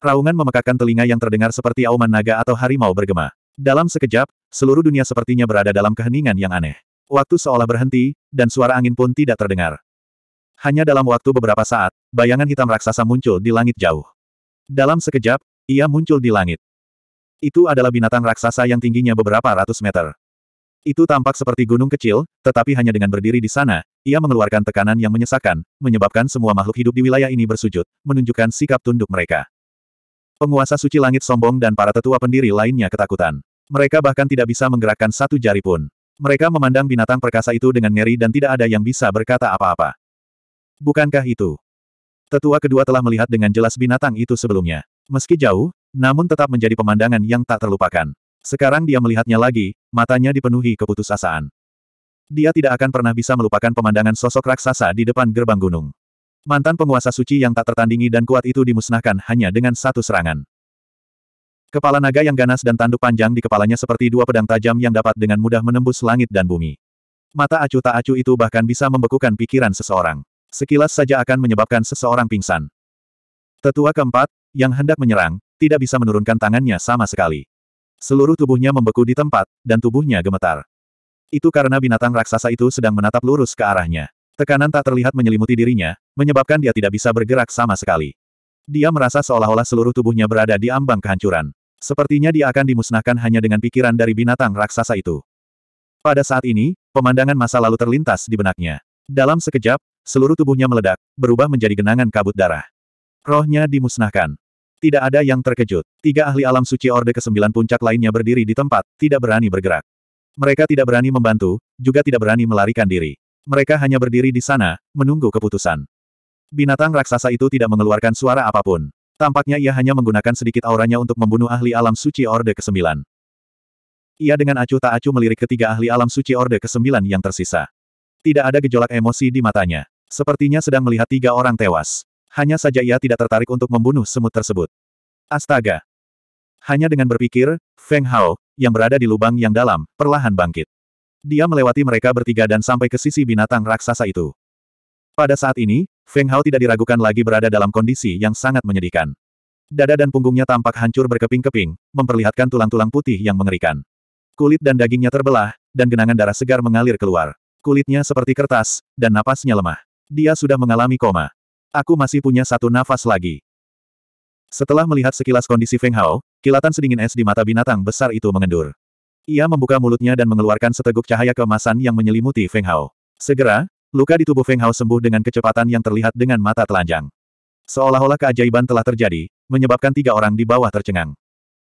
Raungan memekakkan telinga yang terdengar seperti auman naga atau harimau bergema. Dalam sekejap, seluruh dunia sepertinya berada dalam keheningan yang aneh. Waktu seolah berhenti, dan suara angin pun tidak terdengar. Hanya dalam waktu beberapa saat, bayangan hitam raksasa muncul di langit jauh. Dalam sekejap, ia muncul di langit. Itu adalah binatang raksasa yang tingginya beberapa ratus meter. Itu tampak seperti gunung kecil, tetapi hanya dengan berdiri di sana, ia mengeluarkan tekanan yang menyesakkan, menyebabkan semua makhluk hidup di wilayah ini bersujud, menunjukkan sikap tunduk mereka. Penguasa suci langit sombong dan para tetua pendiri lainnya ketakutan. Mereka bahkan tidak bisa menggerakkan satu jari pun. Mereka memandang binatang perkasa itu dengan ngeri dan tidak ada yang bisa berkata apa-apa. Bukankah itu? Tetua kedua telah melihat dengan jelas binatang itu sebelumnya. Meski jauh, namun tetap menjadi pemandangan yang tak terlupakan. Sekarang dia melihatnya lagi, matanya dipenuhi keputusasaan. Dia tidak akan pernah bisa melupakan pemandangan sosok raksasa di depan gerbang gunung. Mantan penguasa suci yang tak tertandingi dan kuat itu dimusnahkan hanya dengan satu serangan. Kepala naga yang ganas dan tanduk panjang di kepalanya seperti dua pedang tajam yang dapat dengan mudah menembus langit dan bumi. Mata acu tak acu itu bahkan bisa membekukan pikiran seseorang. Sekilas saja akan menyebabkan seseorang pingsan. Tetua keempat, yang hendak menyerang, tidak bisa menurunkan tangannya sama sekali. Seluruh tubuhnya membeku di tempat, dan tubuhnya gemetar. Itu karena binatang raksasa itu sedang menatap lurus ke arahnya. Tekanan tak terlihat menyelimuti dirinya, menyebabkan dia tidak bisa bergerak sama sekali. Dia merasa seolah-olah seluruh tubuhnya berada di ambang kehancuran. Sepertinya dia akan dimusnahkan hanya dengan pikiran dari binatang raksasa itu. Pada saat ini, pemandangan masa lalu terlintas di benaknya. Dalam sekejap, seluruh tubuhnya meledak, berubah menjadi genangan kabut darah. Rohnya dimusnahkan. Tidak ada yang terkejut. Tiga ahli alam suci Orde ke-9 puncak lainnya berdiri di tempat, tidak berani bergerak. Mereka tidak berani membantu, juga tidak berani melarikan diri. Mereka hanya berdiri di sana, menunggu keputusan. Binatang raksasa itu tidak mengeluarkan suara apapun. Tampaknya ia hanya menggunakan sedikit auranya untuk membunuh ahli alam suci Orde ke-9. Ia dengan acuh tak acuh melirik ketiga ahli alam suci Orde ke-9 yang tersisa. Tidak ada gejolak emosi di matanya. Sepertinya sedang melihat tiga orang tewas. Hanya saja ia tidak tertarik untuk membunuh semut tersebut. Astaga! Hanya dengan berpikir, Feng Hao, yang berada di lubang yang dalam, perlahan bangkit. Dia melewati mereka bertiga dan sampai ke sisi binatang raksasa itu. Pada saat ini, Feng Hao tidak diragukan lagi berada dalam kondisi yang sangat menyedihkan. Dada dan punggungnya tampak hancur berkeping-keping, memperlihatkan tulang-tulang putih yang mengerikan. Kulit dan dagingnya terbelah, dan genangan darah segar mengalir keluar. Kulitnya seperti kertas, dan napasnya lemah. Dia sudah mengalami koma. Aku masih punya satu nafas lagi. Setelah melihat sekilas kondisi Feng Hao, kilatan sedingin es di mata binatang besar itu mengendur. Ia membuka mulutnya dan mengeluarkan seteguk cahaya kemasan yang menyelimuti Feng Hao. Segera, luka di tubuh Feng Hao sembuh dengan kecepatan yang terlihat dengan mata telanjang. Seolah-olah keajaiban telah terjadi, menyebabkan tiga orang di bawah tercengang.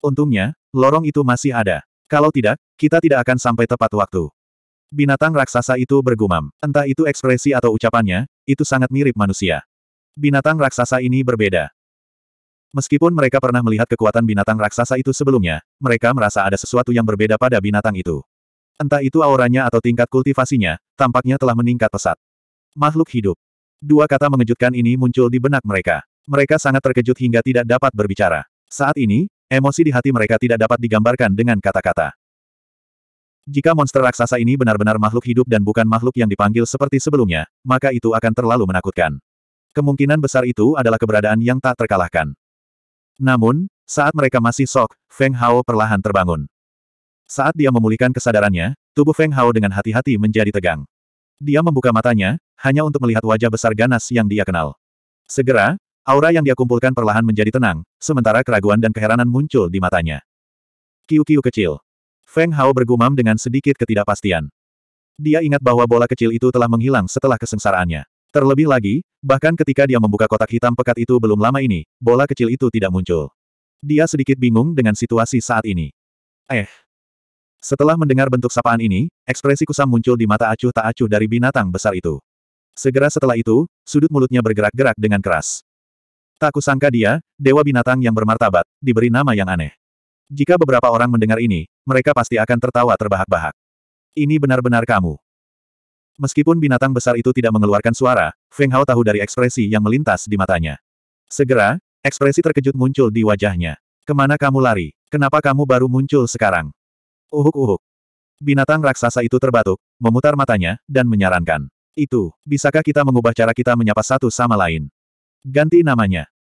Untungnya, lorong itu masih ada. Kalau tidak, kita tidak akan sampai tepat waktu. Binatang raksasa itu bergumam. Entah itu ekspresi atau ucapannya, itu sangat mirip manusia. Binatang raksasa ini berbeda. Meskipun mereka pernah melihat kekuatan binatang raksasa itu sebelumnya, mereka merasa ada sesuatu yang berbeda pada binatang itu. Entah itu auranya atau tingkat kultivasinya, tampaknya telah meningkat pesat. Makhluk hidup. Dua kata mengejutkan ini muncul di benak mereka. Mereka sangat terkejut hingga tidak dapat berbicara. Saat ini, emosi di hati mereka tidak dapat digambarkan dengan kata-kata. Jika monster raksasa ini benar-benar makhluk hidup dan bukan makhluk yang dipanggil seperti sebelumnya, maka itu akan terlalu menakutkan. Kemungkinan besar itu adalah keberadaan yang tak terkalahkan. Namun, saat mereka masih sok, Feng Hao perlahan terbangun. Saat dia memulihkan kesadarannya, tubuh Feng Hao dengan hati-hati menjadi tegang. Dia membuka matanya, hanya untuk melihat wajah besar ganas yang dia kenal. Segera, aura yang dia kumpulkan perlahan menjadi tenang, sementara keraguan dan keheranan muncul di matanya. Kiu-kiu kecil. Feng Hao bergumam dengan sedikit ketidakpastian. Dia ingat bahwa bola kecil itu telah menghilang setelah kesengsaraannya. Terlebih lagi, Bahkan ketika dia membuka kotak hitam pekat itu belum lama ini, bola kecil itu tidak muncul. Dia sedikit bingung dengan situasi saat ini. Eh. Setelah mendengar bentuk sapaan ini, ekspresi kusam muncul di mata acuh tak acuh dari binatang besar itu. Segera setelah itu, sudut mulutnya bergerak-gerak dengan keras. Tak kusangka dia, dewa binatang yang bermartabat, diberi nama yang aneh. Jika beberapa orang mendengar ini, mereka pasti akan tertawa terbahak-bahak. Ini benar-benar kamu. Meskipun binatang besar itu tidak mengeluarkan suara, Feng Hao tahu dari ekspresi yang melintas di matanya. Segera, ekspresi terkejut muncul di wajahnya. Kemana kamu lari? Kenapa kamu baru muncul sekarang? Uhuk-uhuk. Binatang raksasa itu terbatuk, memutar matanya, dan menyarankan. Itu, bisakah kita mengubah cara kita menyapa satu sama lain? Ganti namanya.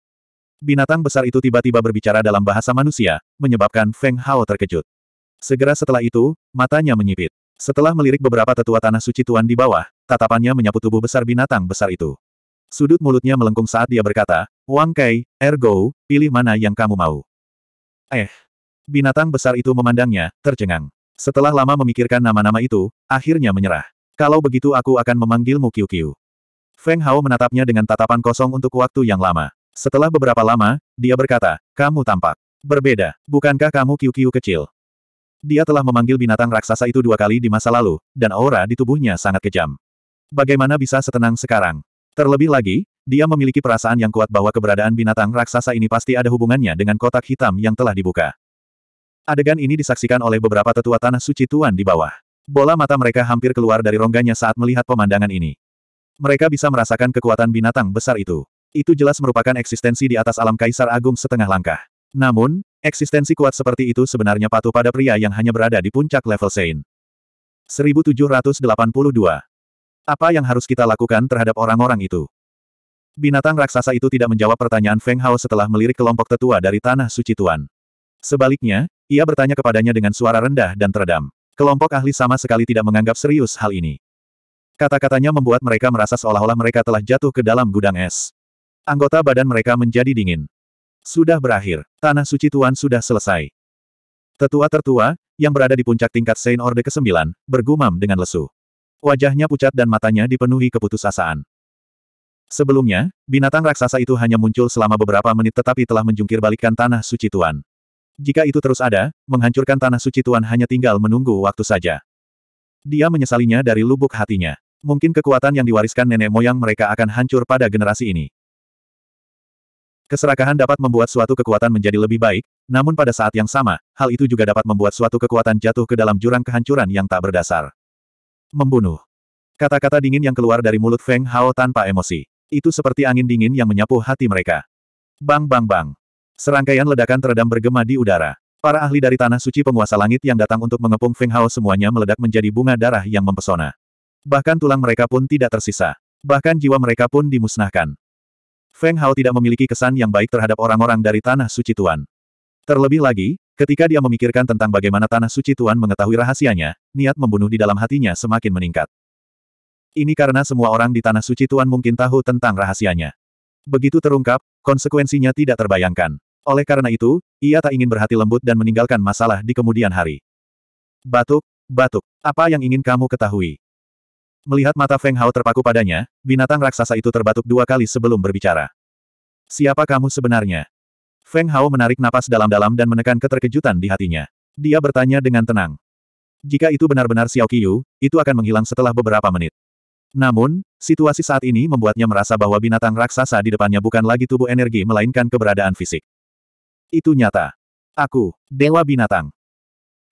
Binatang besar itu tiba-tiba berbicara dalam bahasa manusia, menyebabkan Feng Hao terkejut. Segera setelah itu, matanya menyipit. Setelah melirik beberapa tetua tanah suci tuan di bawah, tatapannya menyapu tubuh besar binatang besar itu. Sudut mulutnya melengkung saat dia berkata, Wang Kai, ergo, pilih mana yang kamu mau. Eh. Binatang besar itu memandangnya, tercengang. Setelah lama memikirkan nama-nama itu, akhirnya menyerah. Kalau begitu aku akan memanggilmu Kiu Kiu. Feng Hao menatapnya dengan tatapan kosong untuk waktu yang lama. Setelah beberapa lama, dia berkata, kamu tampak berbeda. Bukankah kamu Kiu Kiu kecil? Dia telah memanggil binatang raksasa itu dua kali di masa lalu, dan aura di tubuhnya sangat kejam. Bagaimana bisa setenang sekarang? Terlebih lagi, dia memiliki perasaan yang kuat bahwa keberadaan binatang raksasa ini pasti ada hubungannya dengan kotak hitam yang telah dibuka. Adegan ini disaksikan oleh beberapa tetua tanah suci tuan di bawah. Bola mata mereka hampir keluar dari rongganya saat melihat pemandangan ini. Mereka bisa merasakan kekuatan binatang besar itu. Itu jelas merupakan eksistensi di atas alam kaisar agung setengah langkah. Namun, Eksistensi kuat seperti itu sebenarnya patuh pada pria yang hanya berada di puncak level Sein. 1782. Apa yang harus kita lakukan terhadap orang-orang itu? Binatang raksasa itu tidak menjawab pertanyaan Feng Hao setelah melirik kelompok tetua dari Tanah Suci Tuan. Sebaliknya, ia bertanya kepadanya dengan suara rendah dan teredam. Kelompok ahli sama sekali tidak menganggap serius hal ini. Kata-katanya membuat mereka merasa seolah-olah mereka telah jatuh ke dalam gudang es. Anggota badan mereka menjadi dingin. Sudah berakhir. Tanah suci Tuan sudah selesai. Tetua tertua, yang berada di puncak tingkat Saint Orde ke-9, bergumam dengan lesu. Wajahnya pucat dan matanya dipenuhi keputusasaan. Sebelumnya, binatang raksasa itu hanya muncul selama beberapa menit tetapi telah menjungkir balikan tanah suci Tuan. Jika itu terus ada, menghancurkan tanah suci Tuan hanya tinggal menunggu waktu saja. Dia menyesalinya dari lubuk hatinya. Mungkin kekuatan yang diwariskan nenek moyang mereka akan hancur pada generasi ini. Keserakahan dapat membuat suatu kekuatan menjadi lebih baik, namun pada saat yang sama, hal itu juga dapat membuat suatu kekuatan jatuh ke dalam jurang kehancuran yang tak berdasar. Membunuh. Kata-kata dingin yang keluar dari mulut Feng Hao tanpa emosi. Itu seperti angin dingin yang menyapu hati mereka. Bang bang bang. Serangkaian ledakan teredam bergema di udara. Para ahli dari Tanah Suci Penguasa Langit yang datang untuk mengepung Feng Hao semuanya meledak menjadi bunga darah yang mempesona. Bahkan tulang mereka pun tidak tersisa. Bahkan jiwa mereka pun dimusnahkan. Feng Hao tidak memiliki kesan yang baik terhadap orang-orang dari Tanah Suci Tuan. Terlebih lagi, ketika dia memikirkan tentang bagaimana Tanah Suci Tuan mengetahui rahasianya, niat membunuh di dalam hatinya semakin meningkat. Ini karena semua orang di Tanah Suci Tuan mungkin tahu tentang rahasianya. Begitu terungkap, konsekuensinya tidak terbayangkan. Oleh karena itu, ia tak ingin berhati lembut dan meninggalkan masalah di kemudian hari. Batuk, batuk, apa yang ingin kamu ketahui? Melihat mata Feng Hao terpaku padanya, binatang raksasa itu terbatuk dua kali sebelum berbicara. Siapa kamu sebenarnya? Feng Hao menarik napas dalam-dalam dan menekan keterkejutan di hatinya. Dia bertanya dengan tenang. Jika itu benar-benar Xiao Qiyu, itu akan menghilang setelah beberapa menit. Namun, situasi saat ini membuatnya merasa bahwa binatang raksasa di depannya bukan lagi tubuh energi melainkan keberadaan fisik. Itu nyata. Aku, Dewa Binatang.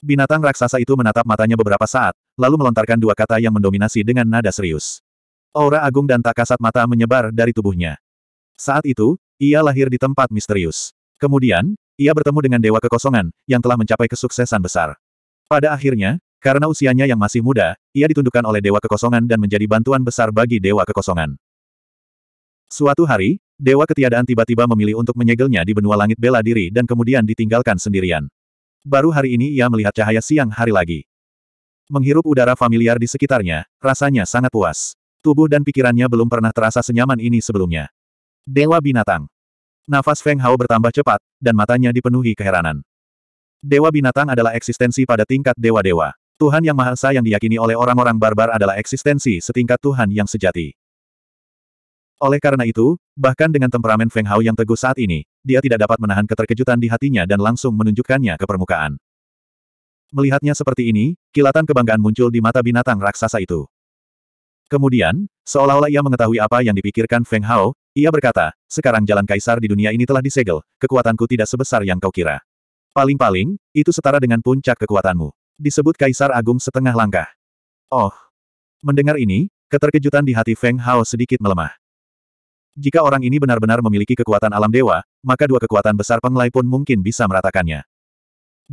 Binatang raksasa itu menatap matanya beberapa saat, lalu melontarkan dua kata yang mendominasi dengan nada serius. Aura agung dan tak kasat mata menyebar dari tubuhnya. Saat itu, ia lahir di tempat misterius. Kemudian, ia bertemu dengan Dewa Kekosongan, yang telah mencapai kesuksesan besar. Pada akhirnya, karena usianya yang masih muda, ia ditundukkan oleh Dewa Kekosongan dan menjadi bantuan besar bagi Dewa Kekosongan. Suatu hari, Dewa Ketiadaan tiba-tiba memilih untuk menyegelnya di benua langit bela diri dan kemudian ditinggalkan sendirian. Baru hari ini ia melihat cahaya siang hari lagi. Menghirup udara familiar di sekitarnya, rasanya sangat puas. Tubuh dan pikirannya belum pernah terasa senyaman ini sebelumnya. Dewa Binatang Nafas Feng Hao bertambah cepat, dan matanya dipenuhi keheranan. Dewa Binatang adalah eksistensi pada tingkat dewa-dewa. Tuhan Yang Maha Esa yang diyakini oleh orang-orang barbar adalah eksistensi setingkat Tuhan yang sejati. Oleh karena itu, bahkan dengan temperamen Feng Hao yang teguh saat ini, dia tidak dapat menahan keterkejutan di hatinya dan langsung menunjukkannya ke permukaan. Melihatnya seperti ini, kilatan kebanggaan muncul di mata binatang raksasa itu. Kemudian, seolah-olah ia mengetahui apa yang dipikirkan Feng Hao, ia berkata, sekarang jalan kaisar di dunia ini telah disegel, kekuatanku tidak sebesar yang kau kira. Paling-paling, itu setara dengan puncak kekuatanmu. Disebut kaisar agung setengah langkah. Oh! Mendengar ini, keterkejutan di hati Feng Hao sedikit melemah. Jika orang ini benar-benar memiliki kekuatan alam dewa, maka dua kekuatan besar Penglai pun mungkin bisa meratakannya.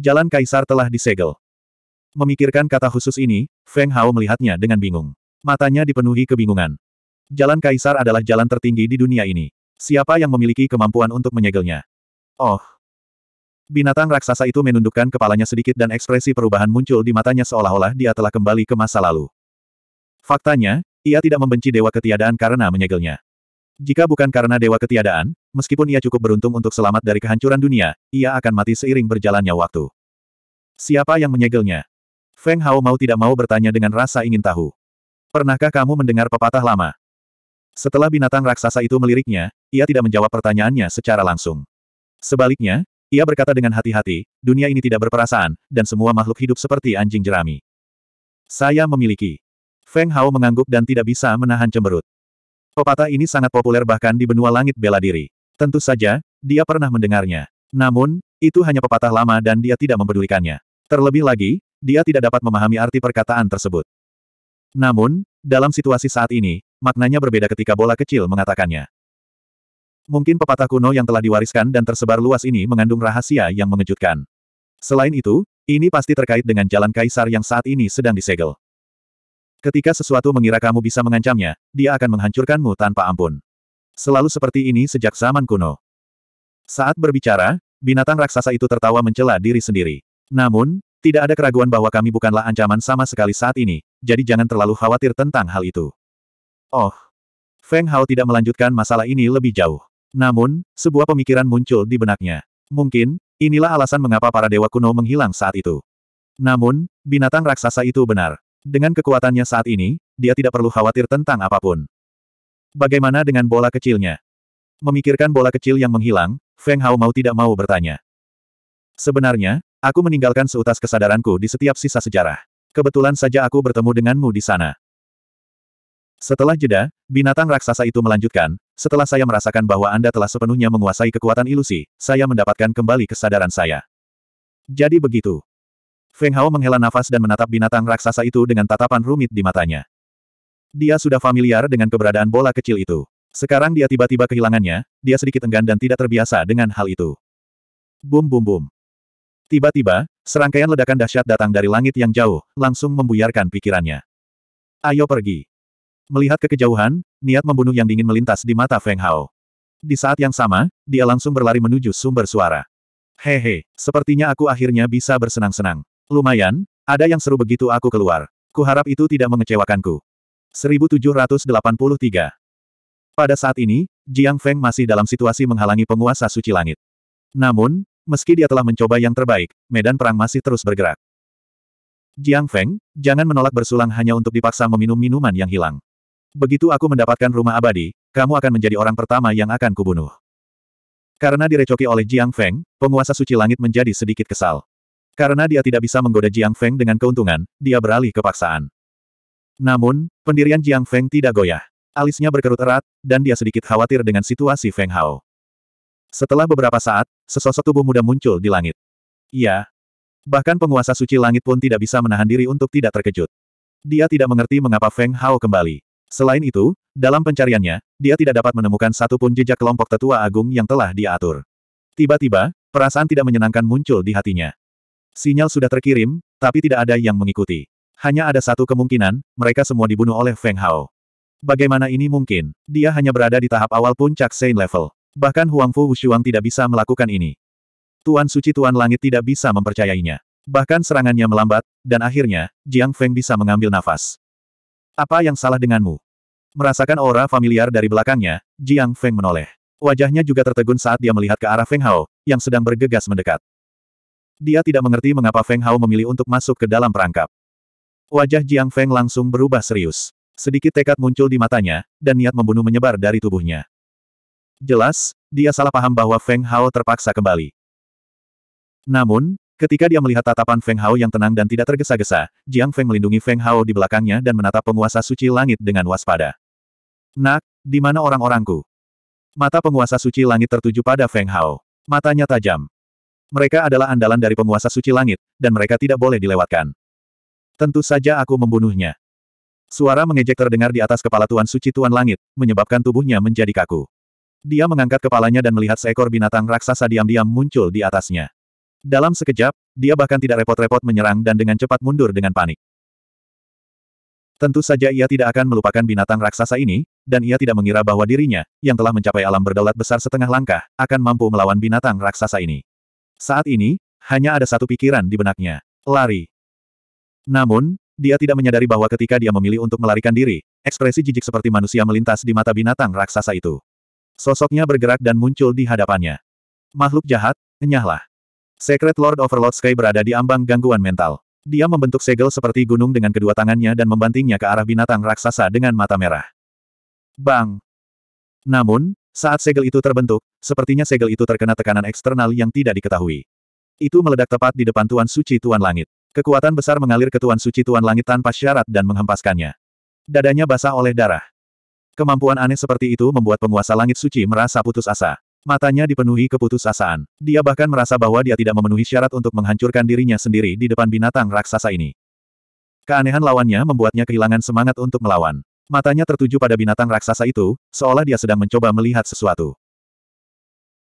Jalan kaisar telah disegel. Memikirkan kata khusus ini, Feng Hao melihatnya dengan bingung. Matanya dipenuhi kebingungan. Jalan kaisar adalah jalan tertinggi di dunia ini. Siapa yang memiliki kemampuan untuk menyegelnya? Oh. Binatang raksasa itu menundukkan kepalanya sedikit dan ekspresi perubahan muncul di matanya seolah-olah dia telah kembali ke masa lalu. Faktanya, ia tidak membenci dewa ketiadaan karena menyegelnya. Jika bukan karena dewa ketiadaan, meskipun ia cukup beruntung untuk selamat dari kehancuran dunia, ia akan mati seiring berjalannya waktu. Siapa yang menyegelnya? Feng Hao mau tidak mau bertanya dengan rasa ingin tahu. Pernahkah kamu mendengar pepatah lama? Setelah binatang raksasa itu meliriknya, ia tidak menjawab pertanyaannya secara langsung. Sebaliknya, ia berkata dengan hati-hati, dunia ini tidak berperasaan, dan semua makhluk hidup seperti anjing jerami. Saya memiliki. Feng Hao mengangguk dan tidak bisa menahan cemberut. Pepatah ini sangat populer bahkan di benua langit bela diri. Tentu saja, dia pernah mendengarnya. Namun, itu hanya pepatah lama dan dia tidak mempedulikannya. Terlebih lagi, dia tidak dapat memahami arti perkataan tersebut. Namun, dalam situasi saat ini, maknanya berbeda ketika bola kecil mengatakannya. Mungkin pepatah kuno yang telah diwariskan dan tersebar luas ini mengandung rahasia yang mengejutkan. Selain itu, ini pasti terkait dengan jalan kaisar yang saat ini sedang disegel. Ketika sesuatu mengira kamu bisa mengancamnya, dia akan menghancurkanmu tanpa ampun. Selalu seperti ini sejak zaman kuno. Saat berbicara, binatang raksasa itu tertawa mencela diri sendiri. Namun, tidak ada keraguan bahwa kami bukanlah ancaman sama sekali saat ini, jadi jangan terlalu khawatir tentang hal itu. Oh. Feng Hao tidak melanjutkan masalah ini lebih jauh. Namun, sebuah pemikiran muncul di benaknya. Mungkin, inilah alasan mengapa para dewa kuno menghilang saat itu. Namun, binatang raksasa itu benar. Dengan kekuatannya saat ini, dia tidak perlu khawatir tentang apapun. Bagaimana dengan bola kecilnya? Memikirkan bola kecil yang menghilang, Feng Hao mau tidak mau bertanya. Sebenarnya, aku meninggalkan seutas kesadaranku di setiap sisa sejarah. Kebetulan saja aku bertemu denganmu di sana. Setelah jeda, binatang raksasa itu melanjutkan, setelah saya merasakan bahwa Anda telah sepenuhnya menguasai kekuatan ilusi, saya mendapatkan kembali kesadaran saya. Jadi begitu. Feng Hao menghela nafas dan menatap binatang raksasa itu dengan tatapan rumit di matanya. Dia sudah familiar dengan keberadaan bola kecil itu. Sekarang dia tiba-tiba kehilangannya, dia sedikit enggan dan tidak terbiasa dengan hal itu. Bum bum bum. Tiba-tiba, serangkaian ledakan dahsyat datang dari langit yang jauh, langsung membuyarkan pikirannya. Ayo pergi. Melihat ke kejauhan, niat membunuh yang dingin melintas di mata Feng Hao. Di saat yang sama, dia langsung berlari menuju sumber suara. Hehe, sepertinya aku akhirnya bisa bersenang-senang. Lumayan, ada yang seru begitu aku keluar. Kuharap itu tidak mengecewakanku. 1783 Pada saat ini, Jiang Feng masih dalam situasi menghalangi penguasa suci langit. Namun, meski dia telah mencoba yang terbaik, medan perang masih terus bergerak. Jiang Feng, jangan menolak bersulang hanya untuk dipaksa meminum minuman yang hilang. Begitu aku mendapatkan rumah abadi, kamu akan menjadi orang pertama yang akan kubunuh. Karena direcoki oleh Jiang Feng, penguasa suci langit menjadi sedikit kesal. Karena dia tidak bisa menggoda Jiang Feng dengan keuntungan, dia beralih ke paksaan. Namun, pendirian Jiang Feng tidak goyah. Alisnya berkerut erat, dan dia sedikit khawatir dengan situasi Feng Hao. Setelah beberapa saat, sesosok tubuh muda muncul di langit. Iya. Bahkan penguasa suci langit pun tidak bisa menahan diri untuk tidak terkejut. Dia tidak mengerti mengapa Feng Hao kembali. Selain itu, dalam pencariannya, dia tidak dapat menemukan satupun jejak kelompok tetua agung yang telah diatur. Tiba-tiba, perasaan tidak menyenangkan muncul di hatinya. Sinyal sudah terkirim, tapi tidak ada yang mengikuti. Hanya ada satu kemungkinan, mereka semua dibunuh oleh Feng Hao. Bagaimana ini mungkin? Dia hanya berada di tahap awal puncak Saint level. Bahkan Huang Fu Wushuang tidak bisa melakukan ini. Tuan Suci Tuan Langit tidak bisa mempercayainya. Bahkan serangannya melambat, dan akhirnya, Jiang Feng bisa mengambil nafas. Apa yang salah denganmu? Merasakan aura familiar dari belakangnya, Jiang Feng menoleh. Wajahnya juga tertegun saat dia melihat ke arah Feng Hao, yang sedang bergegas mendekat. Dia tidak mengerti mengapa Feng Hao memilih untuk masuk ke dalam perangkap. Wajah Jiang Feng langsung berubah serius. Sedikit tekad muncul di matanya, dan niat membunuh menyebar dari tubuhnya. Jelas, dia salah paham bahwa Feng Hao terpaksa kembali. Namun, ketika dia melihat tatapan Feng Hao yang tenang dan tidak tergesa-gesa, Jiang Feng melindungi Feng Hao di belakangnya dan menatap penguasa suci langit dengan waspada. Nak, di mana orang-orangku? Mata penguasa suci langit tertuju pada Feng Hao. Matanya tajam. Mereka adalah andalan dari penguasa suci langit, dan mereka tidak boleh dilewatkan. Tentu saja aku membunuhnya. Suara mengejek terdengar di atas kepala Tuan Suci Tuan Langit, menyebabkan tubuhnya menjadi kaku. Dia mengangkat kepalanya dan melihat seekor binatang raksasa diam-diam muncul di atasnya. Dalam sekejap, dia bahkan tidak repot-repot menyerang dan dengan cepat mundur dengan panik. Tentu saja ia tidak akan melupakan binatang raksasa ini, dan ia tidak mengira bahwa dirinya, yang telah mencapai alam berdaulat besar setengah langkah, akan mampu melawan binatang raksasa ini. Saat ini, hanya ada satu pikiran di benaknya. Lari. Namun, dia tidak menyadari bahwa ketika dia memilih untuk melarikan diri, ekspresi jijik seperti manusia melintas di mata binatang raksasa itu. Sosoknya bergerak dan muncul di hadapannya. Makhluk jahat, enyahlah. Secret Lord Overlord Sky berada di ambang gangguan mental. Dia membentuk segel seperti gunung dengan kedua tangannya dan membantingnya ke arah binatang raksasa dengan mata merah. Bang! Namun, saat segel itu terbentuk, sepertinya segel itu terkena tekanan eksternal yang tidak diketahui. Itu meledak tepat di depan Tuan Suci Tuan Langit. Kekuatan besar mengalir ke Tuan Suci Tuan Langit tanpa syarat dan menghempaskannya. Dadanya basah oleh darah. Kemampuan aneh seperti itu membuat penguasa Langit Suci merasa putus asa. Matanya dipenuhi keputusasaan. Dia bahkan merasa bahwa dia tidak memenuhi syarat untuk menghancurkan dirinya sendiri di depan binatang raksasa ini. Keanehan lawannya membuatnya kehilangan semangat untuk melawan. Matanya tertuju pada binatang raksasa itu, seolah dia sedang mencoba melihat sesuatu.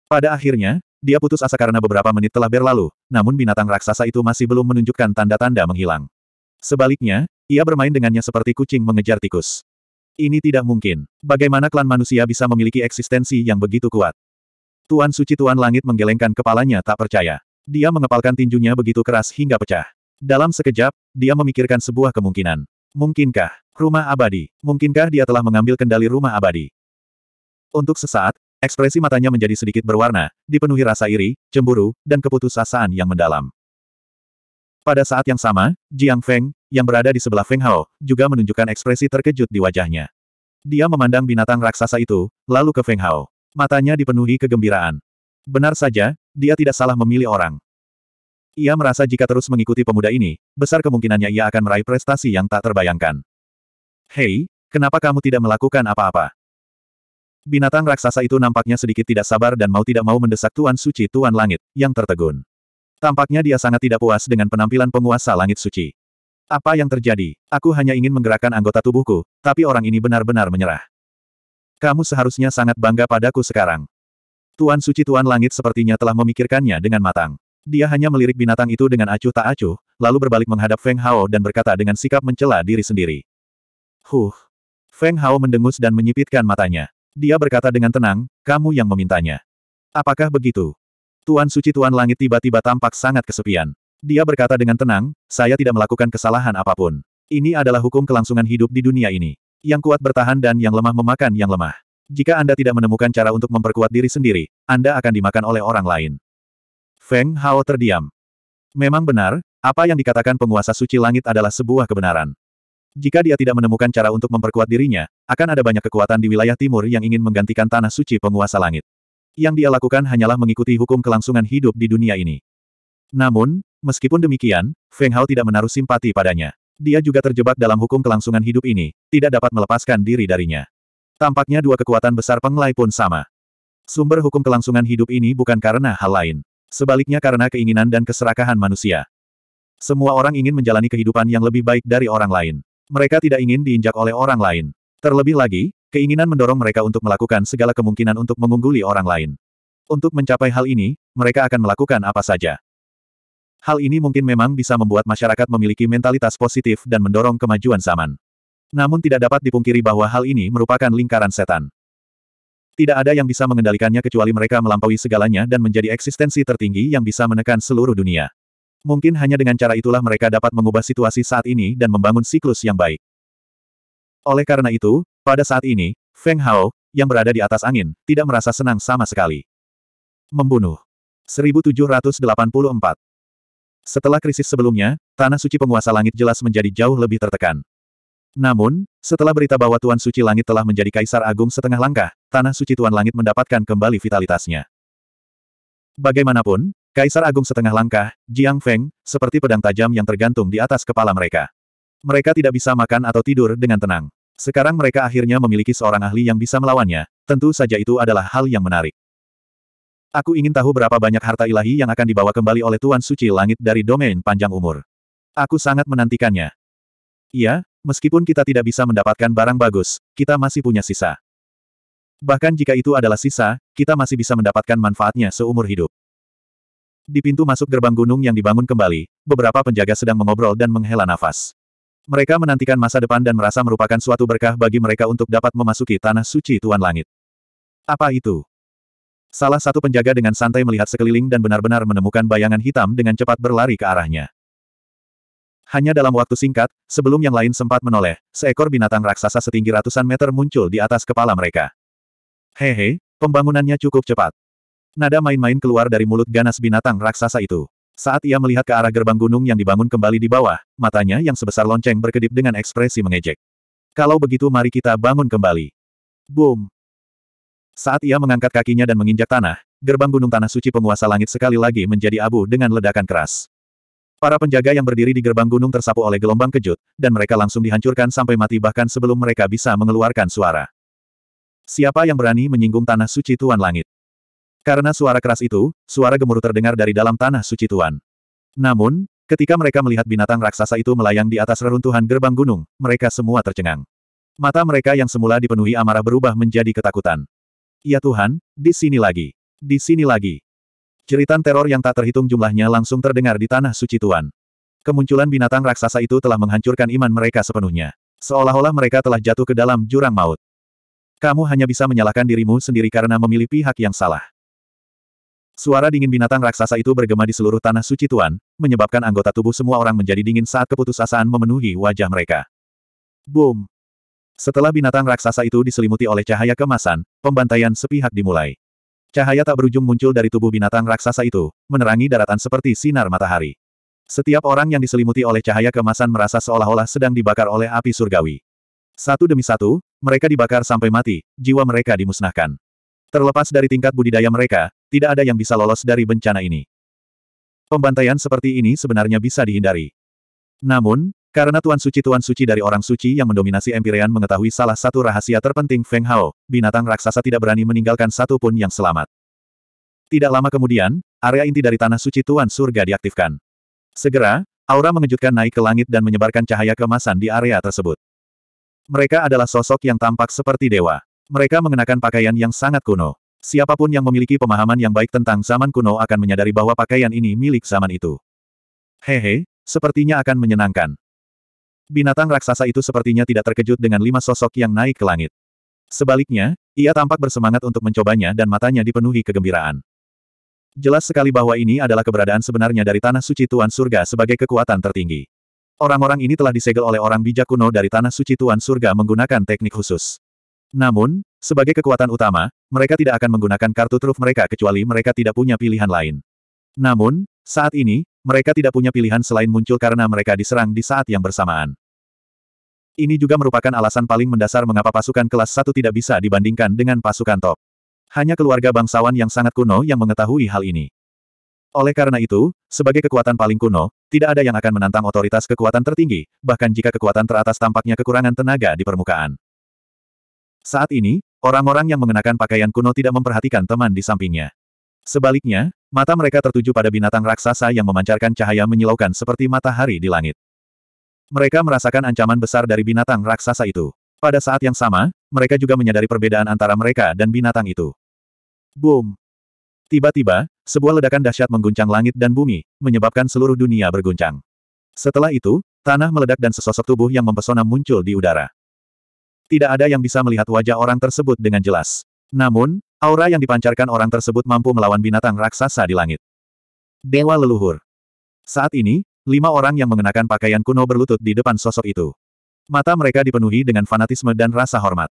Pada akhirnya, dia putus asa karena beberapa menit telah berlalu, namun binatang raksasa itu masih belum menunjukkan tanda-tanda menghilang. Sebaliknya, ia bermain dengannya seperti kucing mengejar tikus. Ini tidak mungkin. Bagaimana klan manusia bisa memiliki eksistensi yang begitu kuat? Tuan Suci Tuan Langit menggelengkan kepalanya tak percaya. Dia mengepalkan tinjunya begitu keras hingga pecah. Dalam sekejap, dia memikirkan sebuah kemungkinan. Mungkinkah? Rumah abadi. Mungkinkah dia telah mengambil kendali rumah abadi? Untuk sesaat, ekspresi matanya menjadi sedikit berwarna, dipenuhi rasa iri, cemburu, dan keputusasaan yang mendalam. Pada saat yang sama, Jiang Feng, yang berada di sebelah Feng Hao, juga menunjukkan ekspresi terkejut di wajahnya. Dia memandang binatang raksasa itu, lalu ke Feng Hao. Matanya dipenuhi kegembiraan. Benar saja, dia tidak salah memilih orang. Ia merasa jika terus mengikuti pemuda ini, besar kemungkinannya ia akan meraih prestasi yang tak terbayangkan. Hei, kenapa kamu tidak melakukan apa-apa? Binatang raksasa itu nampaknya sedikit tidak sabar dan mau tidak mau mendesak Tuan Suci Tuan Langit, yang tertegun. Tampaknya dia sangat tidak puas dengan penampilan penguasa Langit Suci. Apa yang terjadi? Aku hanya ingin menggerakkan anggota tubuhku, tapi orang ini benar-benar menyerah. Kamu seharusnya sangat bangga padaku sekarang. Tuan Suci Tuan Langit sepertinya telah memikirkannya dengan matang. Dia hanya melirik binatang itu dengan acuh tak acuh, lalu berbalik menghadap Feng Hao dan berkata dengan sikap mencela diri sendiri. Huh. Feng Hao mendengus dan menyipitkan matanya. Dia berkata dengan tenang, kamu yang memintanya. Apakah begitu? Tuan Suci Tuan Langit tiba-tiba tampak sangat kesepian. Dia berkata dengan tenang, saya tidak melakukan kesalahan apapun. Ini adalah hukum kelangsungan hidup di dunia ini. Yang kuat bertahan dan yang lemah memakan yang lemah. Jika Anda tidak menemukan cara untuk memperkuat diri sendiri, Anda akan dimakan oleh orang lain. Feng Hao terdiam. Memang benar, apa yang dikatakan penguasa suci langit adalah sebuah kebenaran. Jika dia tidak menemukan cara untuk memperkuat dirinya, akan ada banyak kekuatan di wilayah timur yang ingin menggantikan tanah suci penguasa langit. Yang dia lakukan hanyalah mengikuti hukum kelangsungan hidup di dunia ini. Namun, meskipun demikian, Feng Hao tidak menaruh simpati padanya. Dia juga terjebak dalam hukum kelangsungan hidup ini, tidak dapat melepaskan diri darinya. Tampaknya dua kekuatan besar penglai pun sama. Sumber hukum kelangsungan hidup ini bukan karena hal lain. Sebaliknya karena keinginan dan keserakahan manusia. Semua orang ingin menjalani kehidupan yang lebih baik dari orang lain. Mereka tidak ingin diinjak oleh orang lain. Terlebih lagi, keinginan mendorong mereka untuk melakukan segala kemungkinan untuk mengungguli orang lain. Untuk mencapai hal ini, mereka akan melakukan apa saja. Hal ini mungkin memang bisa membuat masyarakat memiliki mentalitas positif dan mendorong kemajuan zaman. Namun tidak dapat dipungkiri bahwa hal ini merupakan lingkaran setan. Tidak ada yang bisa mengendalikannya kecuali mereka melampaui segalanya dan menjadi eksistensi tertinggi yang bisa menekan seluruh dunia. Mungkin hanya dengan cara itulah mereka dapat mengubah situasi saat ini dan membangun siklus yang baik. Oleh karena itu, pada saat ini, Feng Hao, yang berada di atas angin, tidak merasa senang sama sekali. Membunuh. 1784 Setelah krisis sebelumnya, Tanah Suci Penguasa Langit jelas menjadi jauh lebih tertekan. Namun, setelah berita bahwa Tuan Suci Langit telah menjadi Kaisar Agung setengah langkah, Tanah Suci Tuan Langit mendapatkan kembali vitalitasnya. Bagaimanapun, Kaisar Agung setengah langkah, Jiang Feng, seperti pedang tajam yang tergantung di atas kepala mereka. Mereka tidak bisa makan atau tidur dengan tenang. Sekarang mereka akhirnya memiliki seorang ahli yang bisa melawannya, tentu saja itu adalah hal yang menarik. Aku ingin tahu berapa banyak harta ilahi yang akan dibawa kembali oleh Tuan Suci Langit dari domain panjang umur. Aku sangat menantikannya. Iya, Meskipun kita tidak bisa mendapatkan barang bagus, kita masih punya sisa. Bahkan jika itu adalah sisa, kita masih bisa mendapatkan manfaatnya seumur hidup. Di pintu masuk gerbang gunung yang dibangun kembali, beberapa penjaga sedang mengobrol dan menghela nafas. Mereka menantikan masa depan dan merasa merupakan suatu berkah bagi mereka untuk dapat memasuki tanah suci Tuan Langit. Apa itu? Salah satu penjaga dengan santai melihat sekeliling dan benar-benar menemukan bayangan hitam dengan cepat berlari ke arahnya. Hanya dalam waktu singkat, sebelum yang lain sempat menoleh, seekor binatang raksasa setinggi ratusan meter muncul di atas kepala mereka. Hehe, pembangunannya cukup cepat. Nada main-main keluar dari mulut ganas binatang raksasa itu. Saat ia melihat ke arah gerbang gunung yang dibangun kembali di bawah, matanya yang sebesar lonceng berkedip dengan ekspresi mengejek. Kalau begitu mari kita bangun kembali. Boom. Saat ia mengangkat kakinya dan menginjak tanah, gerbang gunung tanah suci penguasa langit sekali lagi menjadi abu dengan ledakan keras. Para penjaga yang berdiri di gerbang gunung tersapu oleh gelombang kejut, dan mereka langsung dihancurkan sampai mati bahkan sebelum mereka bisa mengeluarkan suara. Siapa yang berani menyinggung tanah suci Tuan Langit? Karena suara keras itu, suara gemuruh terdengar dari dalam tanah suci Tuan. Namun, ketika mereka melihat binatang raksasa itu melayang di atas reruntuhan gerbang gunung, mereka semua tercengang. Mata mereka yang semula dipenuhi amarah berubah menjadi ketakutan. Ya Tuhan, di sini lagi. Di sini lagi. Jeritan teror yang tak terhitung jumlahnya langsung terdengar di tanah suci Tuan. Kemunculan binatang raksasa itu telah menghancurkan iman mereka sepenuhnya. Seolah-olah mereka telah jatuh ke dalam jurang maut. Kamu hanya bisa menyalahkan dirimu sendiri karena memilih pihak yang salah. Suara dingin binatang raksasa itu bergema di seluruh tanah suci Tuan, menyebabkan anggota tubuh semua orang menjadi dingin saat keputusasaan memenuhi wajah mereka. Boom! Setelah binatang raksasa itu diselimuti oleh cahaya kemasan, pembantaian sepihak dimulai. Cahaya tak berujung muncul dari tubuh binatang raksasa itu, menerangi daratan seperti sinar matahari. Setiap orang yang diselimuti oleh cahaya kemasan merasa seolah-olah sedang dibakar oleh api surgawi. Satu demi satu, mereka dibakar sampai mati, jiwa mereka dimusnahkan. Terlepas dari tingkat budidaya mereka, tidak ada yang bisa lolos dari bencana ini. Pembantaian seperti ini sebenarnya bisa dihindari. Namun, karena Tuan Suci Tuan Suci dari orang suci yang mendominasi Empyrean mengetahui salah satu rahasia terpenting Feng Hao, binatang raksasa tidak berani meninggalkan satu pun yang selamat. Tidak lama kemudian, area inti dari tanah suci Tuan Surga diaktifkan. Segera, aura mengejutkan naik ke langit dan menyebarkan cahaya kemasan di area tersebut. Mereka adalah sosok yang tampak seperti dewa. Mereka mengenakan pakaian yang sangat kuno. Siapapun yang memiliki pemahaman yang baik tentang zaman kuno akan menyadari bahwa pakaian ini milik zaman itu. Hehe, sepertinya akan menyenangkan. Binatang raksasa itu sepertinya tidak terkejut dengan lima sosok yang naik ke langit. Sebaliknya, ia tampak bersemangat untuk mencobanya dan matanya dipenuhi kegembiraan. Jelas sekali bahwa ini adalah keberadaan sebenarnya dari Tanah Suci Tuan Surga sebagai kekuatan tertinggi. Orang-orang ini telah disegel oleh orang bijak kuno dari Tanah Suci Tuan Surga menggunakan teknik khusus. Namun, sebagai kekuatan utama, mereka tidak akan menggunakan kartu truf mereka kecuali mereka tidak punya pilihan lain. Namun, saat ini, mereka tidak punya pilihan selain muncul karena mereka diserang di saat yang bersamaan. Ini juga merupakan alasan paling mendasar mengapa pasukan kelas 1 tidak bisa dibandingkan dengan pasukan top. Hanya keluarga bangsawan yang sangat kuno yang mengetahui hal ini. Oleh karena itu, sebagai kekuatan paling kuno, tidak ada yang akan menantang otoritas kekuatan tertinggi, bahkan jika kekuatan teratas tampaknya kekurangan tenaga di permukaan. Saat ini, orang-orang yang mengenakan pakaian kuno tidak memperhatikan teman di sampingnya. Sebaliknya, mata mereka tertuju pada binatang raksasa yang memancarkan cahaya menyilaukan seperti matahari di langit. Mereka merasakan ancaman besar dari binatang raksasa itu. Pada saat yang sama, mereka juga menyadari perbedaan antara mereka dan binatang itu. Boom! Tiba-tiba, sebuah ledakan dahsyat mengguncang langit dan bumi, menyebabkan seluruh dunia berguncang. Setelah itu, tanah meledak dan sesosok tubuh yang mempesona muncul di udara. Tidak ada yang bisa melihat wajah orang tersebut dengan jelas. Namun, Aura yang dipancarkan orang tersebut mampu melawan binatang raksasa di langit. Dewa leluhur. Saat ini, lima orang yang mengenakan pakaian kuno berlutut di depan sosok itu. Mata mereka dipenuhi dengan fanatisme dan rasa hormat.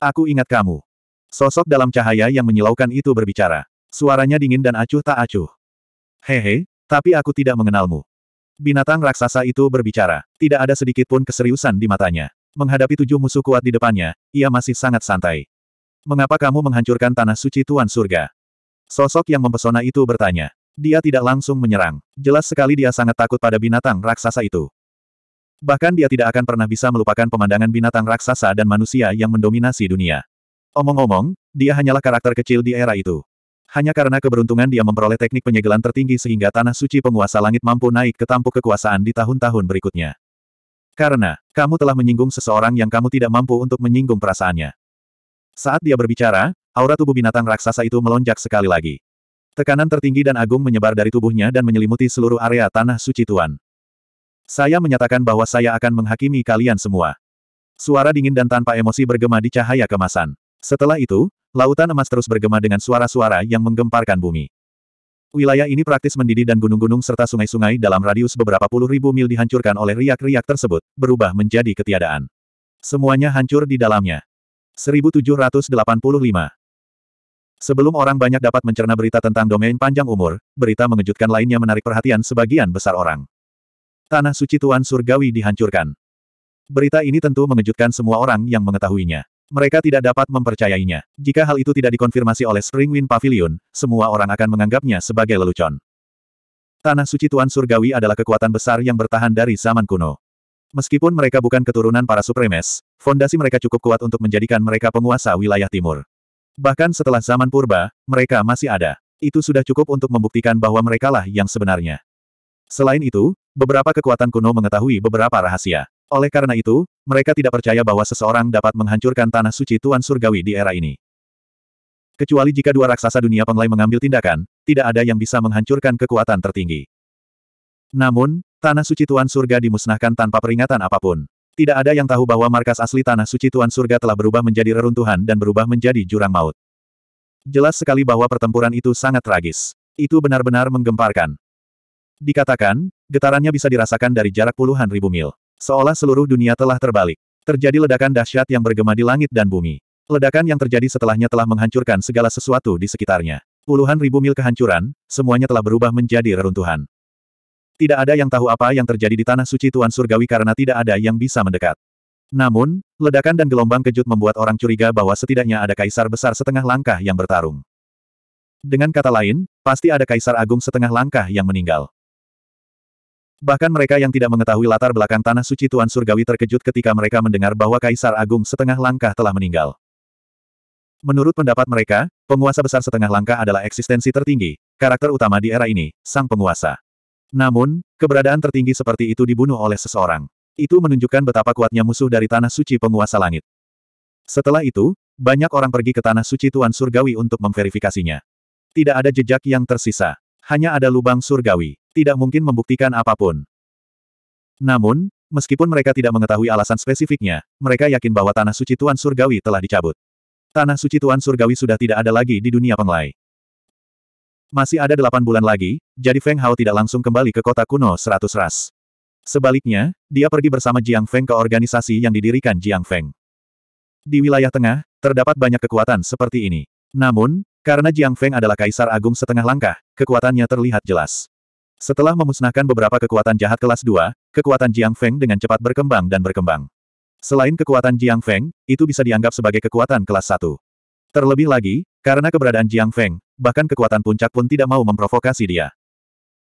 Aku ingat kamu. Sosok dalam cahaya yang menyilaukan itu berbicara. Suaranya dingin dan acuh tak acuh. Hehe, tapi aku tidak mengenalmu. Binatang raksasa itu berbicara. Tidak ada sedikit pun keseriusan di matanya. Menghadapi tujuh musuh kuat di depannya, ia masih sangat santai. Mengapa kamu menghancurkan tanah suci Tuan Surga? Sosok yang mempesona itu bertanya. Dia tidak langsung menyerang. Jelas sekali dia sangat takut pada binatang raksasa itu. Bahkan dia tidak akan pernah bisa melupakan pemandangan binatang raksasa dan manusia yang mendominasi dunia. Omong-omong, dia hanyalah karakter kecil di era itu. Hanya karena keberuntungan dia memperoleh teknik penyegelan tertinggi sehingga tanah suci penguasa langit mampu naik ke tampuk kekuasaan di tahun-tahun berikutnya. Karena, kamu telah menyinggung seseorang yang kamu tidak mampu untuk menyinggung perasaannya. Saat dia berbicara, aura tubuh binatang raksasa itu melonjak sekali lagi. Tekanan tertinggi dan agung menyebar dari tubuhnya dan menyelimuti seluruh area tanah suci Tuan. Saya menyatakan bahwa saya akan menghakimi kalian semua. Suara dingin dan tanpa emosi bergema di cahaya kemasan. Setelah itu, lautan emas terus bergema dengan suara-suara yang menggemparkan bumi. Wilayah ini praktis mendidih dan gunung-gunung serta sungai-sungai dalam radius beberapa puluh ribu mil dihancurkan oleh riak-riak tersebut, berubah menjadi ketiadaan. Semuanya hancur di dalamnya. 1785. Sebelum orang banyak dapat mencerna berita tentang domain panjang umur, berita mengejutkan lainnya menarik perhatian sebagian besar orang. Tanah suci Tuan Surgawi dihancurkan. Berita ini tentu mengejutkan semua orang yang mengetahuinya. Mereka tidak dapat mempercayainya. Jika hal itu tidak dikonfirmasi oleh Springwind Pavilion, semua orang akan menganggapnya sebagai lelucon. Tanah suci Tuan Surgawi adalah kekuatan besar yang bertahan dari zaman kuno. Meskipun mereka bukan keturunan para supremes, fondasi mereka cukup kuat untuk menjadikan mereka penguasa wilayah timur. Bahkan setelah zaman purba, mereka masih ada. Itu sudah cukup untuk membuktikan bahwa merekalah yang sebenarnya. Selain itu, beberapa kekuatan kuno mengetahui beberapa rahasia. Oleh karena itu, mereka tidak percaya bahwa seseorang dapat menghancurkan tanah suci Tuan Surgawi di era ini. Kecuali jika dua raksasa dunia penglai mengambil tindakan, tidak ada yang bisa menghancurkan kekuatan tertinggi. Namun, Tanah suci Tuan Surga dimusnahkan tanpa peringatan apapun. Tidak ada yang tahu bahwa markas asli Tanah Suci Tuan Surga telah berubah menjadi reruntuhan dan berubah menjadi jurang maut. Jelas sekali bahwa pertempuran itu sangat tragis. Itu benar-benar menggemparkan. Dikatakan, getarannya bisa dirasakan dari jarak puluhan ribu mil. Seolah seluruh dunia telah terbalik. Terjadi ledakan dahsyat yang bergema di langit dan bumi. Ledakan yang terjadi setelahnya telah menghancurkan segala sesuatu di sekitarnya. Puluhan ribu mil kehancuran, semuanya telah berubah menjadi reruntuhan. Tidak ada yang tahu apa yang terjadi di tanah suci Tuan Surgawi karena tidak ada yang bisa mendekat. Namun, ledakan dan gelombang kejut membuat orang curiga bahwa setidaknya ada kaisar besar setengah langkah yang bertarung. Dengan kata lain, pasti ada kaisar agung setengah langkah yang meninggal. Bahkan mereka yang tidak mengetahui latar belakang tanah suci Tuan Surgawi terkejut ketika mereka mendengar bahwa Kaisar Agung setengah langkah telah meninggal. Menurut pendapat mereka, penguasa besar setengah langkah adalah eksistensi tertinggi, karakter utama di era ini, sang penguasa. Namun, keberadaan tertinggi seperti itu dibunuh oleh seseorang. Itu menunjukkan betapa kuatnya musuh dari Tanah Suci Penguasa Langit. Setelah itu, banyak orang pergi ke Tanah Suci Tuan Surgawi untuk memverifikasinya. Tidak ada jejak yang tersisa. Hanya ada lubang surgawi. Tidak mungkin membuktikan apapun. Namun, meskipun mereka tidak mengetahui alasan spesifiknya, mereka yakin bahwa Tanah Suci Tuan Surgawi telah dicabut. Tanah Suci Tuan Surgawi sudah tidak ada lagi di dunia penglai. Masih ada delapan bulan lagi, jadi Feng Hao tidak langsung kembali ke kota kuno seratus ras. Sebaliknya, dia pergi bersama Jiang Feng ke organisasi yang didirikan Jiang Feng. Di wilayah tengah, terdapat banyak kekuatan seperti ini. Namun, karena Jiang Feng adalah kaisar agung setengah langkah, kekuatannya terlihat jelas. Setelah memusnahkan beberapa kekuatan jahat kelas 2, kekuatan Jiang Feng dengan cepat berkembang dan berkembang. Selain kekuatan Jiang Feng, itu bisa dianggap sebagai kekuatan kelas 1. Terlebih lagi, karena keberadaan Jiang Feng, bahkan kekuatan puncak pun tidak mau memprovokasi dia.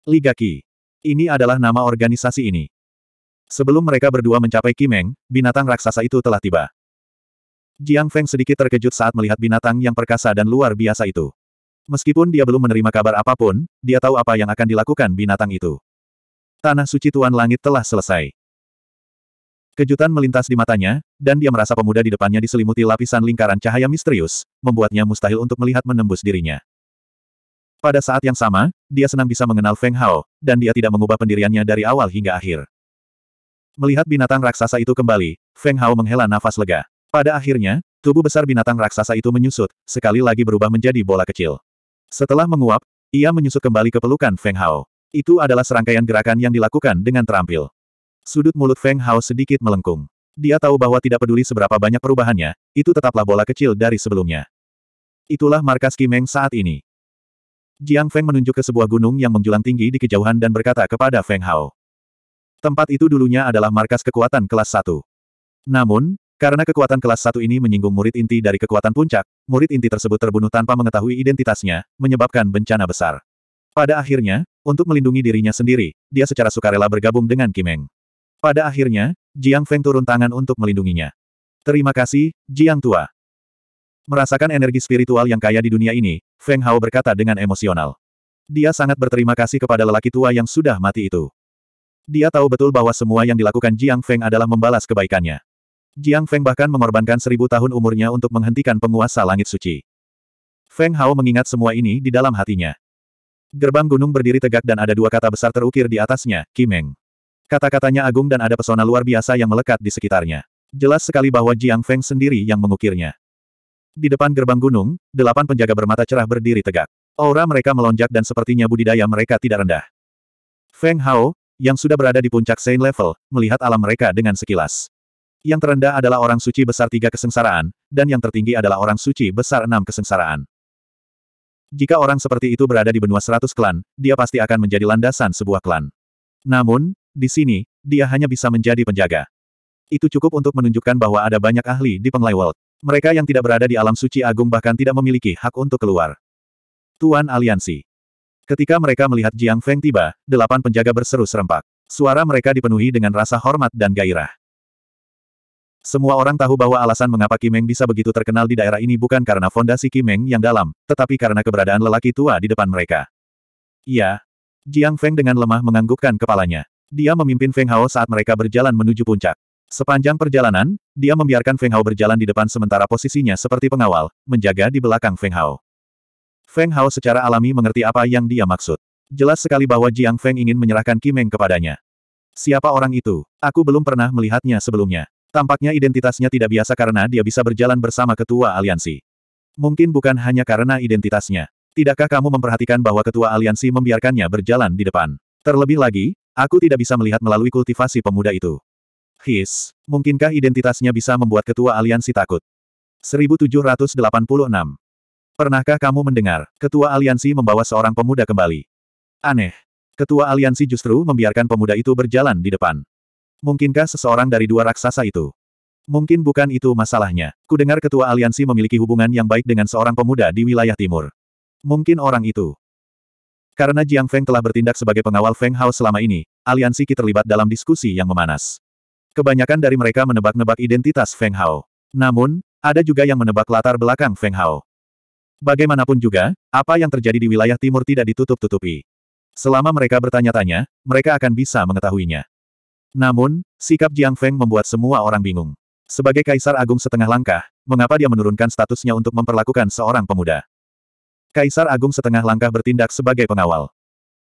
Liga Qi. Ini adalah nama organisasi ini. Sebelum mereka berdua mencapai Kimeng, binatang raksasa itu telah tiba. Jiang Feng sedikit terkejut saat melihat binatang yang perkasa dan luar biasa itu. Meskipun dia belum menerima kabar apapun, dia tahu apa yang akan dilakukan binatang itu. Tanah suci Tuan Langit telah selesai. Kejutan melintas di matanya, dan dia merasa pemuda di depannya diselimuti lapisan lingkaran cahaya misterius, membuatnya mustahil untuk melihat menembus dirinya. Pada saat yang sama, dia senang bisa mengenal Feng Hao, dan dia tidak mengubah pendiriannya dari awal hingga akhir. Melihat binatang raksasa itu kembali, Feng Hao menghela nafas lega. Pada akhirnya, tubuh besar binatang raksasa itu menyusut, sekali lagi berubah menjadi bola kecil. Setelah menguap, ia menyusut kembali ke pelukan Feng Hao. Itu adalah serangkaian gerakan yang dilakukan dengan terampil. Sudut mulut Feng Hao sedikit melengkung. Dia tahu bahwa tidak peduli seberapa banyak perubahannya, itu tetaplah bola kecil dari sebelumnya. Itulah markas Kimeng saat ini. Jiang Feng menunjuk ke sebuah gunung yang menjulang tinggi di kejauhan dan berkata kepada Feng Hao. Tempat itu dulunya adalah markas kekuatan kelas 1. Namun, karena kekuatan kelas 1 ini menyinggung murid inti dari kekuatan puncak, murid inti tersebut terbunuh tanpa mengetahui identitasnya, menyebabkan bencana besar. Pada akhirnya, untuk melindungi dirinya sendiri, dia secara sukarela bergabung dengan Kimeng. Pada akhirnya, Jiang Feng turun tangan untuk melindunginya. Terima kasih, Jiang Tua. Merasakan energi spiritual yang kaya di dunia ini, Feng Hao berkata dengan emosional. Dia sangat berterima kasih kepada lelaki tua yang sudah mati itu. Dia tahu betul bahwa semua yang dilakukan Jiang Feng adalah membalas kebaikannya. Jiang Feng bahkan mengorbankan seribu tahun umurnya untuk menghentikan penguasa langit suci. Feng Hao mengingat semua ini di dalam hatinya. Gerbang gunung berdiri tegak dan ada dua kata besar terukir di atasnya, Kimeng. Kata-katanya agung dan ada pesona luar biasa yang melekat di sekitarnya. Jelas sekali bahwa Jiang Feng sendiri yang mengukirnya. Di depan gerbang gunung, delapan penjaga bermata cerah berdiri tegak. Aura mereka melonjak dan sepertinya budidaya mereka tidak rendah. Feng Hao, yang sudah berada di puncak Saint Level, melihat alam mereka dengan sekilas. Yang terendah adalah orang suci besar tiga kesengsaraan, dan yang tertinggi adalah orang suci besar enam kesengsaraan. Jika orang seperti itu berada di benua seratus klan, dia pasti akan menjadi landasan sebuah klan. Namun, di sini, dia hanya bisa menjadi penjaga. Itu cukup untuk menunjukkan bahwa ada banyak ahli di Penglai World. Mereka yang tidak berada di alam suci agung bahkan tidak memiliki hak untuk keluar. Tuan Aliansi Ketika mereka melihat Jiang Feng tiba, delapan penjaga berseru serempak. Suara mereka dipenuhi dengan rasa hormat dan gairah. Semua orang tahu bahwa alasan mengapa Kimeng bisa begitu terkenal di daerah ini bukan karena fondasi Kimeng yang dalam, tetapi karena keberadaan lelaki tua di depan mereka. Iya. Jiang Feng dengan lemah menganggukkan kepalanya. Dia memimpin Feng Hao saat mereka berjalan menuju puncak. Sepanjang perjalanan, dia membiarkan Feng Hao berjalan di depan sementara posisinya seperti pengawal, menjaga di belakang Feng Hao. Feng Hao secara alami mengerti apa yang dia maksud. Jelas sekali bahwa Jiang Feng ingin menyerahkan Kimeng kepadanya. Siapa orang itu? Aku belum pernah melihatnya sebelumnya. Tampaknya identitasnya tidak biasa karena dia bisa berjalan bersama ketua aliansi. Mungkin bukan hanya karena identitasnya. Tidakkah kamu memperhatikan bahwa ketua aliansi membiarkannya berjalan di depan? Terlebih lagi, Aku tidak bisa melihat melalui kultivasi pemuda itu. His, mungkinkah identitasnya bisa membuat ketua aliansi takut? 1786. Pernahkah kamu mendengar, ketua aliansi membawa seorang pemuda kembali? Aneh. Ketua aliansi justru membiarkan pemuda itu berjalan di depan. Mungkinkah seseorang dari dua raksasa itu? Mungkin bukan itu masalahnya. Kudengar ketua aliansi memiliki hubungan yang baik dengan seorang pemuda di wilayah timur. Mungkin orang itu. Karena Jiang Feng telah bertindak sebagai pengawal Feng Hao selama ini, aliansi Qi terlibat dalam diskusi yang memanas. Kebanyakan dari mereka menebak-nebak identitas Feng Hao. Namun, ada juga yang menebak latar belakang Feng Hao. Bagaimanapun juga, apa yang terjadi di wilayah timur tidak ditutup-tutupi. Selama mereka bertanya-tanya, mereka akan bisa mengetahuinya. Namun, sikap Jiang Feng membuat semua orang bingung. Sebagai kaisar agung setengah langkah, mengapa dia menurunkan statusnya untuk memperlakukan seorang pemuda? Kaisar Agung setengah langkah bertindak sebagai pengawal.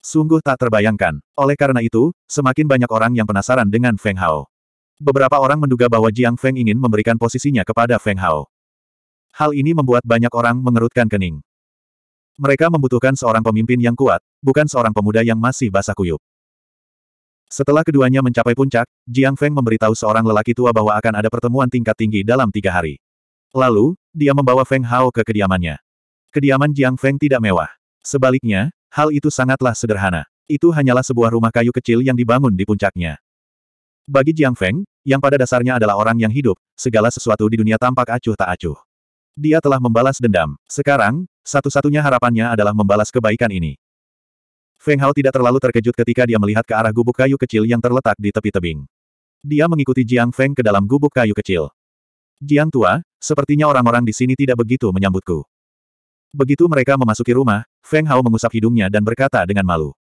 Sungguh tak terbayangkan. Oleh karena itu, semakin banyak orang yang penasaran dengan Feng Hao. Beberapa orang menduga bahwa Jiang Feng ingin memberikan posisinya kepada Feng Hao. Hal ini membuat banyak orang mengerutkan kening. Mereka membutuhkan seorang pemimpin yang kuat, bukan seorang pemuda yang masih basah kuyup. Setelah keduanya mencapai puncak, Jiang Feng memberitahu seorang lelaki tua bahwa akan ada pertemuan tingkat tinggi dalam tiga hari. Lalu, dia membawa Feng Hao ke kediamannya. Kediaman Jiang Feng tidak mewah. Sebaliknya, hal itu sangatlah sederhana. Itu hanyalah sebuah rumah kayu kecil yang dibangun di puncaknya. Bagi Jiang Feng, yang pada dasarnya adalah orang yang hidup, segala sesuatu di dunia tampak acuh tak acuh. Dia telah membalas dendam. Sekarang, satu-satunya harapannya adalah membalas kebaikan ini. Feng Hao tidak terlalu terkejut ketika dia melihat ke arah gubuk kayu kecil yang terletak di tepi tebing. Dia mengikuti Jiang Feng ke dalam gubuk kayu kecil. Jiang tua, sepertinya orang-orang di sini tidak begitu menyambutku. Begitu mereka memasuki rumah, Feng Hao mengusap hidungnya dan berkata dengan malu.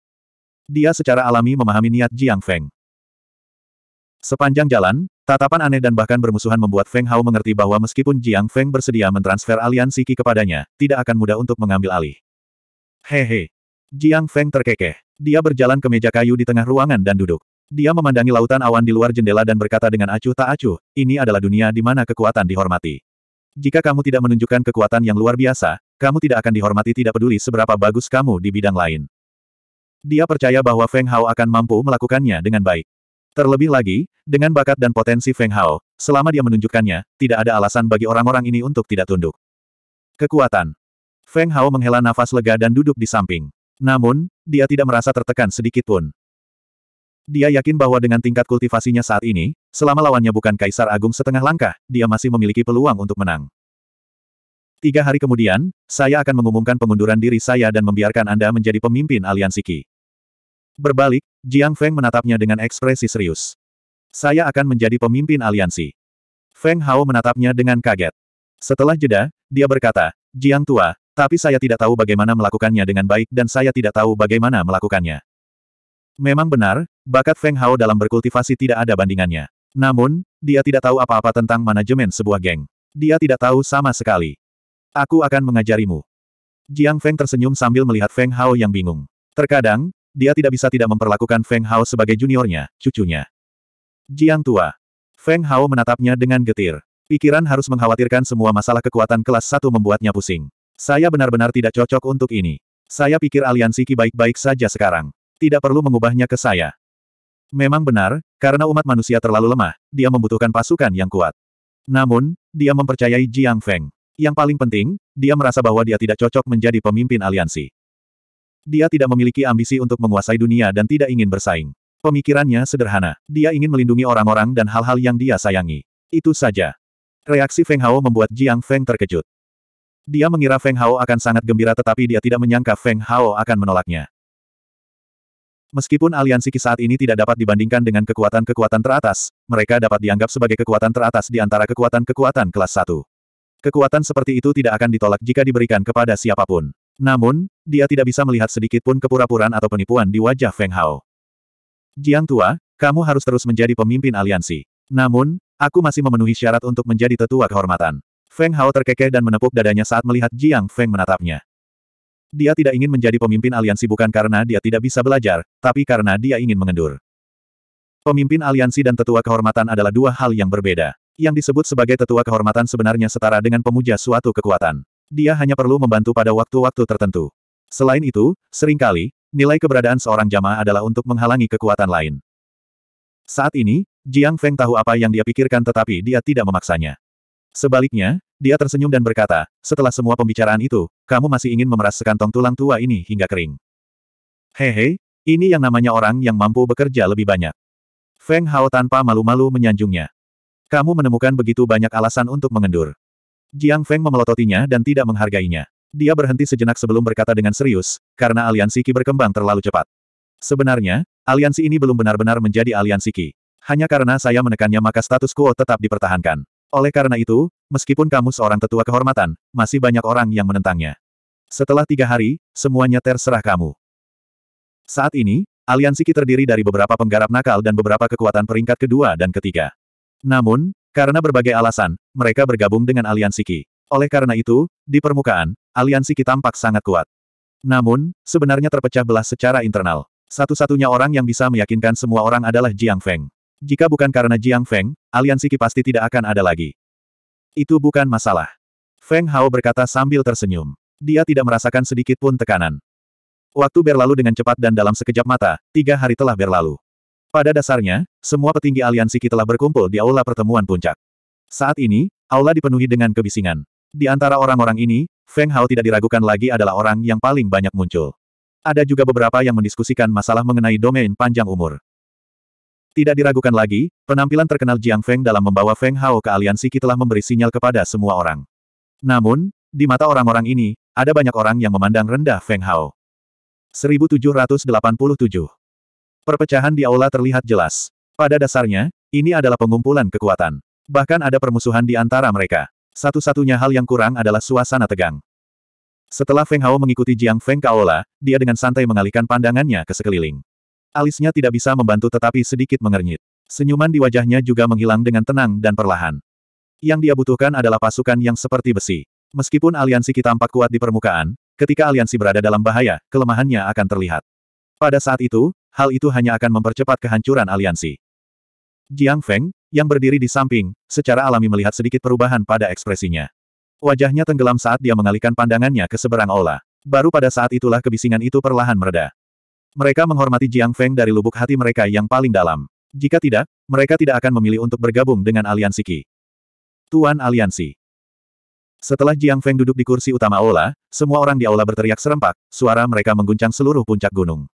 Dia secara alami memahami niat Jiang Feng. Sepanjang jalan, tatapan aneh dan bahkan bermusuhan membuat Feng Hao mengerti bahwa meskipun Jiang Feng bersedia mentransfer aliansi Qi kepadanya, tidak akan mudah untuk mengambil alih. Hehe. Jiang Feng terkekeh. Dia berjalan ke meja kayu di tengah ruangan dan duduk. Dia memandangi lautan awan di luar jendela dan berkata dengan acuh tak acuh, ini adalah dunia di mana kekuatan dihormati. Jika kamu tidak menunjukkan kekuatan yang luar biasa, kamu tidak akan dihormati tidak peduli seberapa bagus kamu di bidang lain. Dia percaya bahwa Feng Hao akan mampu melakukannya dengan baik. Terlebih lagi, dengan bakat dan potensi Feng Hao, selama dia menunjukkannya, tidak ada alasan bagi orang-orang ini untuk tidak tunduk. Kekuatan Feng Hao menghela nafas lega dan duduk di samping. Namun, dia tidak merasa tertekan sedikit pun. Dia yakin bahwa dengan tingkat kultivasinya saat ini, selama lawannya bukan Kaisar Agung setengah langkah, dia masih memiliki peluang untuk menang. Tiga hari kemudian, saya akan mengumumkan pengunduran diri saya dan membiarkan Anda menjadi pemimpin aliansi Qi. Berbalik, Jiang Feng menatapnya dengan ekspresi serius. Saya akan menjadi pemimpin aliansi. Feng Hao menatapnya dengan kaget. Setelah jeda, dia berkata, Jiang Tua, tapi saya tidak tahu bagaimana melakukannya dengan baik dan saya tidak tahu bagaimana melakukannya. Memang benar, bakat Feng Hao dalam berkultivasi tidak ada bandingannya. Namun, dia tidak tahu apa-apa tentang manajemen sebuah geng. Dia tidak tahu sama sekali. Aku akan mengajarimu. Jiang Feng tersenyum sambil melihat Feng Hao yang bingung. Terkadang, dia tidak bisa tidak memperlakukan Feng Hao sebagai juniornya, cucunya. Jiang tua. Feng Hao menatapnya dengan getir. Pikiran harus mengkhawatirkan semua masalah kekuatan kelas 1 membuatnya pusing. Saya benar-benar tidak cocok untuk ini. Saya pikir aliansi Ki baik-baik saja sekarang. Tidak perlu mengubahnya ke saya. Memang benar, karena umat manusia terlalu lemah, dia membutuhkan pasukan yang kuat. Namun, dia mempercayai Jiang Feng. Yang paling penting, dia merasa bahwa dia tidak cocok menjadi pemimpin aliansi. Dia tidak memiliki ambisi untuk menguasai dunia dan tidak ingin bersaing. Pemikirannya sederhana. Dia ingin melindungi orang-orang dan hal-hal yang dia sayangi. Itu saja. Reaksi Feng Hao membuat Jiang Feng terkejut. Dia mengira Feng Hao akan sangat gembira tetapi dia tidak menyangka Feng Hao akan menolaknya. Meskipun aliansi kisah saat ini tidak dapat dibandingkan dengan kekuatan-kekuatan teratas, mereka dapat dianggap sebagai kekuatan teratas di antara kekuatan-kekuatan kelas 1. Kekuatan seperti itu tidak akan ditolak jika diberikan kepada siapapun. Namun, dia tidak bisa melihat sedikit pun kepura-puraan atau penipuan di wajah Feng Hao. Jiang Tua, kamu harus terus menjadi pemimpin aliansi. Namun, aku masih memenuhi syarat untuk menjadi tetua kehormatan. Feng Hao terkekeh dan menepuk dadanya saat melihat Jiang Feng menatapnya. Dia tidak ingin menjadi pemimpin aliansi bukan karena dia tidak bisa belajar, tapi karena dia ingin mengendur. Pemimpin aliansi dan tetua kehormatan adalah dua hal yang berbeda. Yang disebut sebagai tetua kehormatan sebenarnya setara dengan pemuja suatu kekuatan. Dia hanya perlu membantu pada waktu-waktu tertentu. Selain itu, seringkali, nilai keberadaan seorang jamaah adalah untuk menghalangi kekuatan lain. Saat ini, Jiang Feng tahu apa yang dia pikirkan tetapi dia tidak memaksanya. Sebaliknya, dia tersenyum dan berkata, setelah semua pembicaraan itu, kamu masih ingin memeras sekantong tulang tua ini hingga kering. Hehe, ini yang namanya orang yang mampu bekerja lebih banyak. Feng Hao tanpa malu-malu menyanjungnya. Kamu menemukan begitu banyak alasan untuk mengendur. Jiang Feng memelototinya dan tidak menghargainya. Dia berhenti sejenak sebelum berkata dengan serius, karena aliansi Qi berkembang terlalu cepat. Sebenarnya, aliansi ini belum benar-benar menjadi aliansi Qi. Hanya karena saya menekannya maka status quo tetap dipertahankan. Oleh karena itu, meskipun kamu seorang tetua kehormatan, masih banyak orang yang menentangnya. Setelah tiga hari, semuanya terserah kamu. Saat ini, aliansi Qi terdiri dari beberapa penggarap nakal dan beberapa kekuatan peringkat kedua dan ketiga. Namun, karena berbagai alasan, mereka bergabung dengan aliansi Qi. Oleh karena itu, di permukaan, aliansi Qi tampak sangat kuat. Namun, sebenarnya terpecah belah secara internal. Satu-satunya orang yang bisa meyakinkan semua orang adalah Jiang Feng. Jika bukan karena Jiang Feng, aliansi Qi pasti tidak akan ada lagi. Itu bukan masalah. Feng Hao berkata sambil tersenyum. Dia tidak merasakan sedikit pun tekanan. Waktu berlalu dengan cepat dan dalam sekejap mata, tiga hari telah berlalu. Pada dasarnya, semua petinggi aliansi kita telah berkumpul di aula pertemuan puncak. Saat ini, aula dipenuhi dengan kebisingan. Di antara orang-orang ini, Feng Hao tidak diragukan lagi adalah orang yang paling banyak muncul. Ada juga beberapa yang mendiskusikan masalah mengenai domain panjang umur. Tidak diragukan lagi, penampilan terkenal Jiang Feng dalam membawa Feng Hao ke aliansi kita telah memberi sinyal kepada semua orang. Namun, di mata orang-orang ini, ada banyak orang yang memandang rendah Feng Hao. 1787 Perpecahan di aula terlihat jelas. Pada dasarnya, ini adalah pengumpulan kekuatan. Bahkan ada permusuhan di antara mereka. Satu-satunya hal yang kurang adalah suasana tegang. Setelah Feng Hao mengikuti Jiang Feng ke aula, dia dengan santai mengalihkan pandangannya ke sekeliling. Alisnya tidak bisa membantu tetapi sedikit mengernyit. Senyuman di wajahnya juga menghilang dengan tenang dan perlahan. Yang dia butuhkan adalah pasukan yang seperti besi. Meskipun aliansi kita tampak kuat di permukaan, ketika aliansi berada dalam bahaya, kelemahannya akan terlihat. Pada saat itu, hal itu hanya akan mempercepat kehancuran aliansi. Jiang Feng, yang berdiri di samping, secara alami melihat sedikit perubahan pada ekspresinya. Wajahnya tenggelam saat dia mengalihkan pandangannya ke seberang ola. Baru pada saat itulah kebisingan itu perlahan mereda. Mereka menghormati Jiang Feng dari lubuk hati mereka yang paling dalam. Jika tidak, mereka tidak akan memilih untuk bergabung dengan aliansi Qi. Tuan Aliansi Setelah Jiang Feng duduk di kursi utama aula, semua orang di aula berteriak serempak, suara mereka mengguncang seluruh puncak gunung.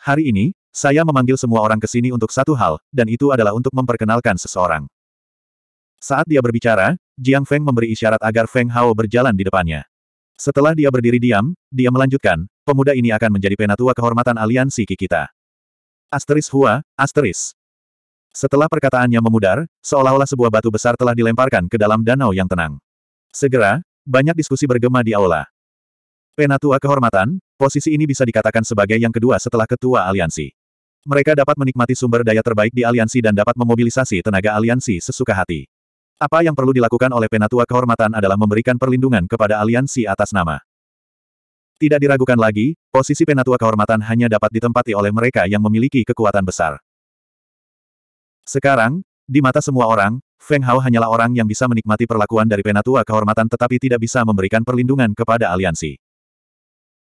Hari ini, saya memanggil semua orang ke sini untuk satu hal, dan itu adalah untuk memperkenalkan seseorang. Saat dia berbicara, Jiang Feng memberi isyarat agar Feng Hao berjalan di depannya. Setelah dia berdiri diam, dia melanjutkan, pemuda ini akan menjadi penatua kehormatan aliansi kita. Asteris Hua, asteris. Setelah perkataannya memudar, seolah-olah sebuah batu besar telah dilemparkan ke dalam danau yang tenang. Segera, banyak diskusi bergema di aula. Penatua kehormatan, Posisi ini bisa dikatakan sebagai yang kedua setelah ketua aliansi. Mereka dapat menikmati sumber daya terbaik di aliansi dan dapat memobilisasi tenaga aliansi sesuka hati. Apa yang perlu dilakukan oleh Penatua Kehormatan adalah memberikan perlindungan kepada aliansi atas nama. Tidak diragukan lagi, posisi Penatua Kehormatan hanya dapat ditempati oleh mereka yang memiliki kekuatan besar. Sekarang, di mata semua orang, Feng Hao hanyalah orang yang bisa menikmati perlakuan dari Penatua Kehormatan tetapi tidak bisa memberikan perlindungan kepada aliansi.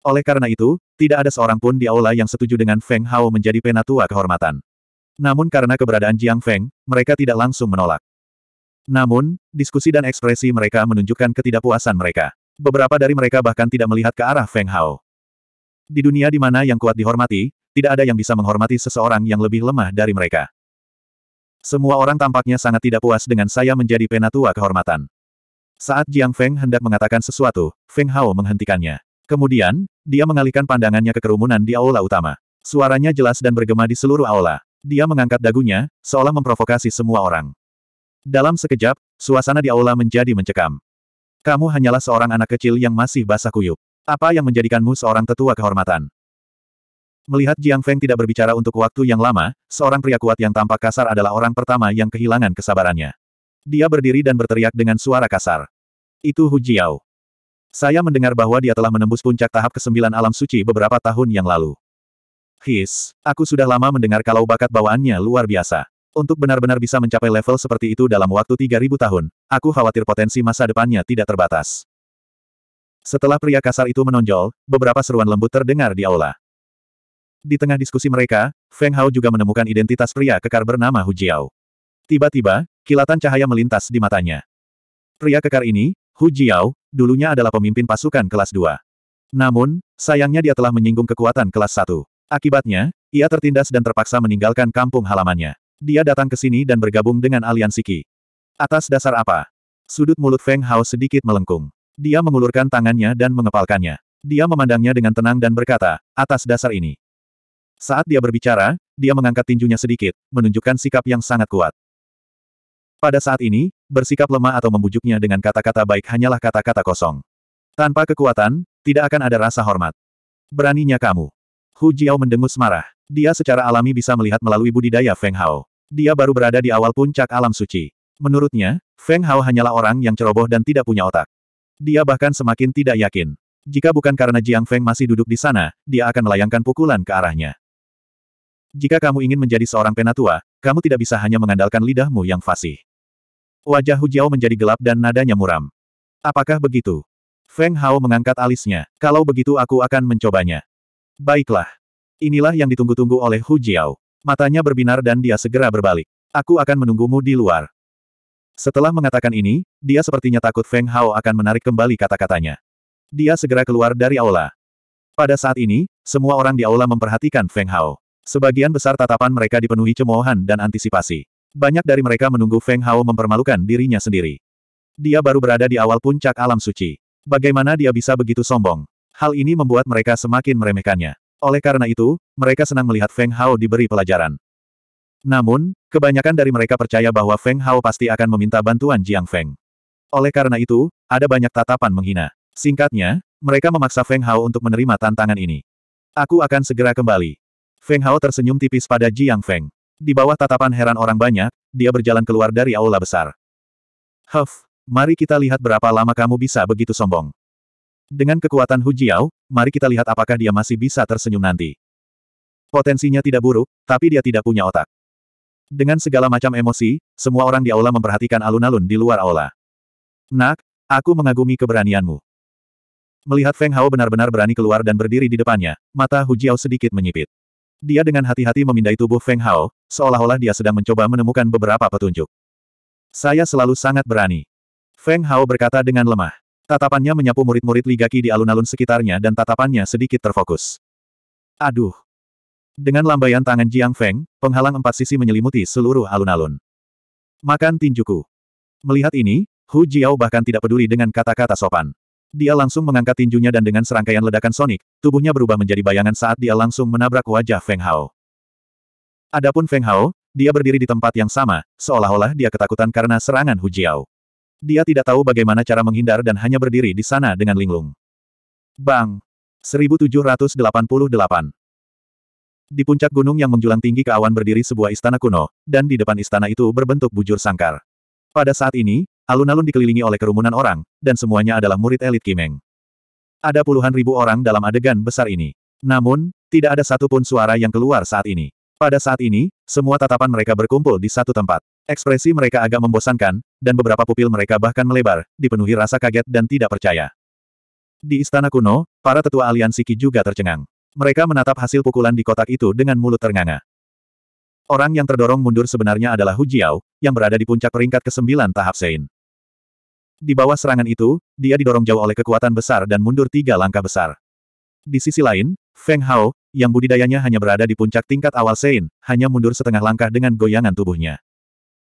Oleh karena itu, tidak ada seorang pun di aula yang setuju dengan Feng Hao menjadi penatua kehormatan. Namun karena keberadaan Jiang Feng, mereka tidak langsung menolak. Namun, diskusi dan ekspresi mereka menunjukkan ketidakpuasan mereka. Beberapa dari mereka bahkan tidak melihat ke arah Feng Hao. Di dunia di mana yang kuat dihormati, tidak ada yang bisa menghormati seseorang yang lebih lemah dari mereka. Semua orang tampaknya sangat tidak puas dengan saya menjadi penatua kehormatan. Saat Jiang Feng hendak mengatakan sesuatu, Feng Hao menghentikannya. Kemudian, dia mengalihkan pandangannya ke kerumunan di aula utama. Suaranya jelas dan bergema di seluruh aula. Dia mengangkat dagunya, seolah memprovokasi semua orang. Dalam sekejap, suasana di aula menjadi mencekam. Kamu hanyalah seorang anak kecil yang masih basah kuyup. Apa yang menjadikanmu seorang tetua kehormatan? Melihat Jiang Feng tidak berbicara untuk waktu yang lama, seorang pria kuat yang tampak kasar adalah orang pertama yang kehilangan kesabarannya. Dia berdiri dan berteriak dengan suara kasar. Itu Hu Jiao. Saya mendengar bahwa dia telah menembus puncak tahap kesembilan alam suci beberapa tahun yang lalu. His, aku sudah lama mendengar kalau bakat bawaannya luar biasa. Untuk benar-benar bisa mencapai level seperti itu dalam waktu 3000 tahun, aku khawatir potensi masa depannya tidak terbatas. Setelah pria kasar itu menonjol, beberapa seruan lembut terdengar di aula. Di tengah diskusi mereka, Feng Hao juga menemukan identitas pria kekar bernama Hu Jiao. Tiba-tiba, kilatan cahaya melintas di matanya. Pria kekar ini, Hu Jiao, dulunya adalah pemimpin pasukan kelas 2. Namun, sayangnya dia telah menyinggung kekuatan kelas 1. Akibatnya, ia tertindas dan terpaksa meninggalkan kampung halamannya. Dia datang ke sini dan bergabung dengan aliansi Qi. Atas dasar apa? Sudut mulut Feng Hao sedikit melengkung. Dia mengulurkan tangannya dan mengepalkannya. Dia memandangnya dengan tenang dan berkata, atas dasar ini. Saat dia berbicara, dia mengangkat tinjunya sedikit, menunjukkan sikap yang sangat kuat. Pada saat ini, bersikap lemah atau membujuknya dengan kata-kata baik hanyalah kata-kata kosong. Tanpa kekuatan, tidak akan ada rasa hormat. Beraninya kamu. Hu Jiao mendengus marah. Dia secara alami bisa melihat melalui budidaya Feng Hao. Dia baru berada di awal puncak alam suci. Menurutnya, Feng Hao hanyalah orang yang ceroboh dan tidak punya otak. Dia bahkan semakin tidak yakin. Jika bukan karena Jiang Feng masih duduk di sana, dia akan melayangkan pukulan ke arahnya. Jika kamu ingin menjadi seorang penatua, kamu tidak bisa hanya mengandalkan lidahmu yang fasih. Wajah Hu Jiao menjadi gelap dan nadanya muram. Apakah begitu? Feng Hao mengangkat alisnya. Kalau begitu aku akan mencobanya. Baiklah. Inilah yang ditunggu-tunggu oleh Hu Jiao. Matanya berbinar dan dia segera berbalik. Aku akan menunggumu di luar. Setelah mengatakan ini, dia sepertinya takut Feng Hao akan menarik kembali kata-katanya. Dia segera keluar dari aula. Pada saat ini, semua orang di aula memperhatikan Feng Hao. Sebagian besar tatapan mereka dipenuhi cemoohan dan antisipasi. Banyak dari mereka menunggu Feng Hao mempermalukan dirinya sendiri. Dia baru berada di awal puncak alam suci. Bagaimana dia bisa begitu sombong? Hal ini membuat mereka semakin meremehkannya. Oleh karena itu, mereka senang melihat Feng Hao diberi pelajaran. Namun, kebanyakan dari mereka percaya bahwa Feng Hao pasti akan meminta bantuan Jiang Feng. Oleh karena itu, ada banyak tatapan menghina. Singkatnya, mereka memaksa Feng Hao untuk menerima tantangan ini. Aku akan segera kembali. Feng Hao tersenyum tipis pada Jiang Feng. Di bawah tatapan heran orang banyak, dia berjalan keluar dari aula besar. Huff, mari kita lihat berapa lama kamu bisa begitu sombong. Dengan kekuatan Hu Jiao, mari kita lihat apakah dia masih bisa tersenyum nanti. Potensinya tidak buruk, tapi dia tidak punya otak. Dengan segala macam emosi, semua orang di aula memperhatikan alun-alun di luar aula. Nak, aku mengagumi keberanianmu. Melihat Feng Hao benar-benar berani keluar dan berdiri di depannya, mata Hu Jiao sedikit menyipit. Dia dengan hati-hati memindai tubuh Feng Hao, seolah-olah dia sedang mencoba menemukan beberapa petunjuk. Saya selalu sangat berani. Feng Hao berkata dengan lemah. Tatapannya menyapu murid-murid ligaki di alun-alun sekitarnya dan tatapannya sedikit terfokus. Aduh. Dengan lambaian tangan Jiang Feng, penghalang empat sisi menyelimuti seluruh alun-alun. Makan tinjuku. Melihat ini, Hu Jiao bahkan tidak peduli dengan kata-kata sopan. Dia langsung mengangkat tinjunya dan dengan serangkaian ledakan sonik, tubuhnya berubah menjadi bayangan saat dia langsung menabrak wajah Feng Hao. Adapun Feng Hao, dia berdiri di tempat yang sama, seolah-olah dia ketakutan karena serangan Hu Jiao. Dia tidak tahu bagaimana cara menghindar dan hanya berdiri di sana dengan linglung. Bang! 1788 Di puncak gunung yang menjulang tinggi ke awan berdiri sebuah istana kuno, dan di depan istana itu berbentuk bujur sangkar. Pada saat ini, alun-alun dikelilingi oleh kerumunan orang, dan semuanya adalah murid elit Kimeng. Ada puluhan ribu orang dalam adegan besar ini. Namun, tidak ada satupun suara yang keluar saat ini. Pada saat ini, semua tatapan mereka berkumpul di satu tempat. Ekspresi mereka agak membosankan, dan beberapa pupil mereka bahkan melebar, dipenuhi rasa kaget dan tidak percaya. Di istana kuno, para tetua aliansi Ki juga tercengang. Mereka menatap hasil pukulan di kotak itu dengan mulut ternganga. Orang yang terdorong mundur sebenarnya adalah Hu Jiao, yang berada di puncak peringkat ke-9 tahap Sein. Di bawah serangan itu, dia didorong jauh oleh kekuatan besar dan mundur tiga langkah besar. Di sisi lain, Feng Hao, yang budidayanya hanya berada di puncak tingkat awal Sein, hanya mundur setengah langkah dengan goyangan tubuhnya.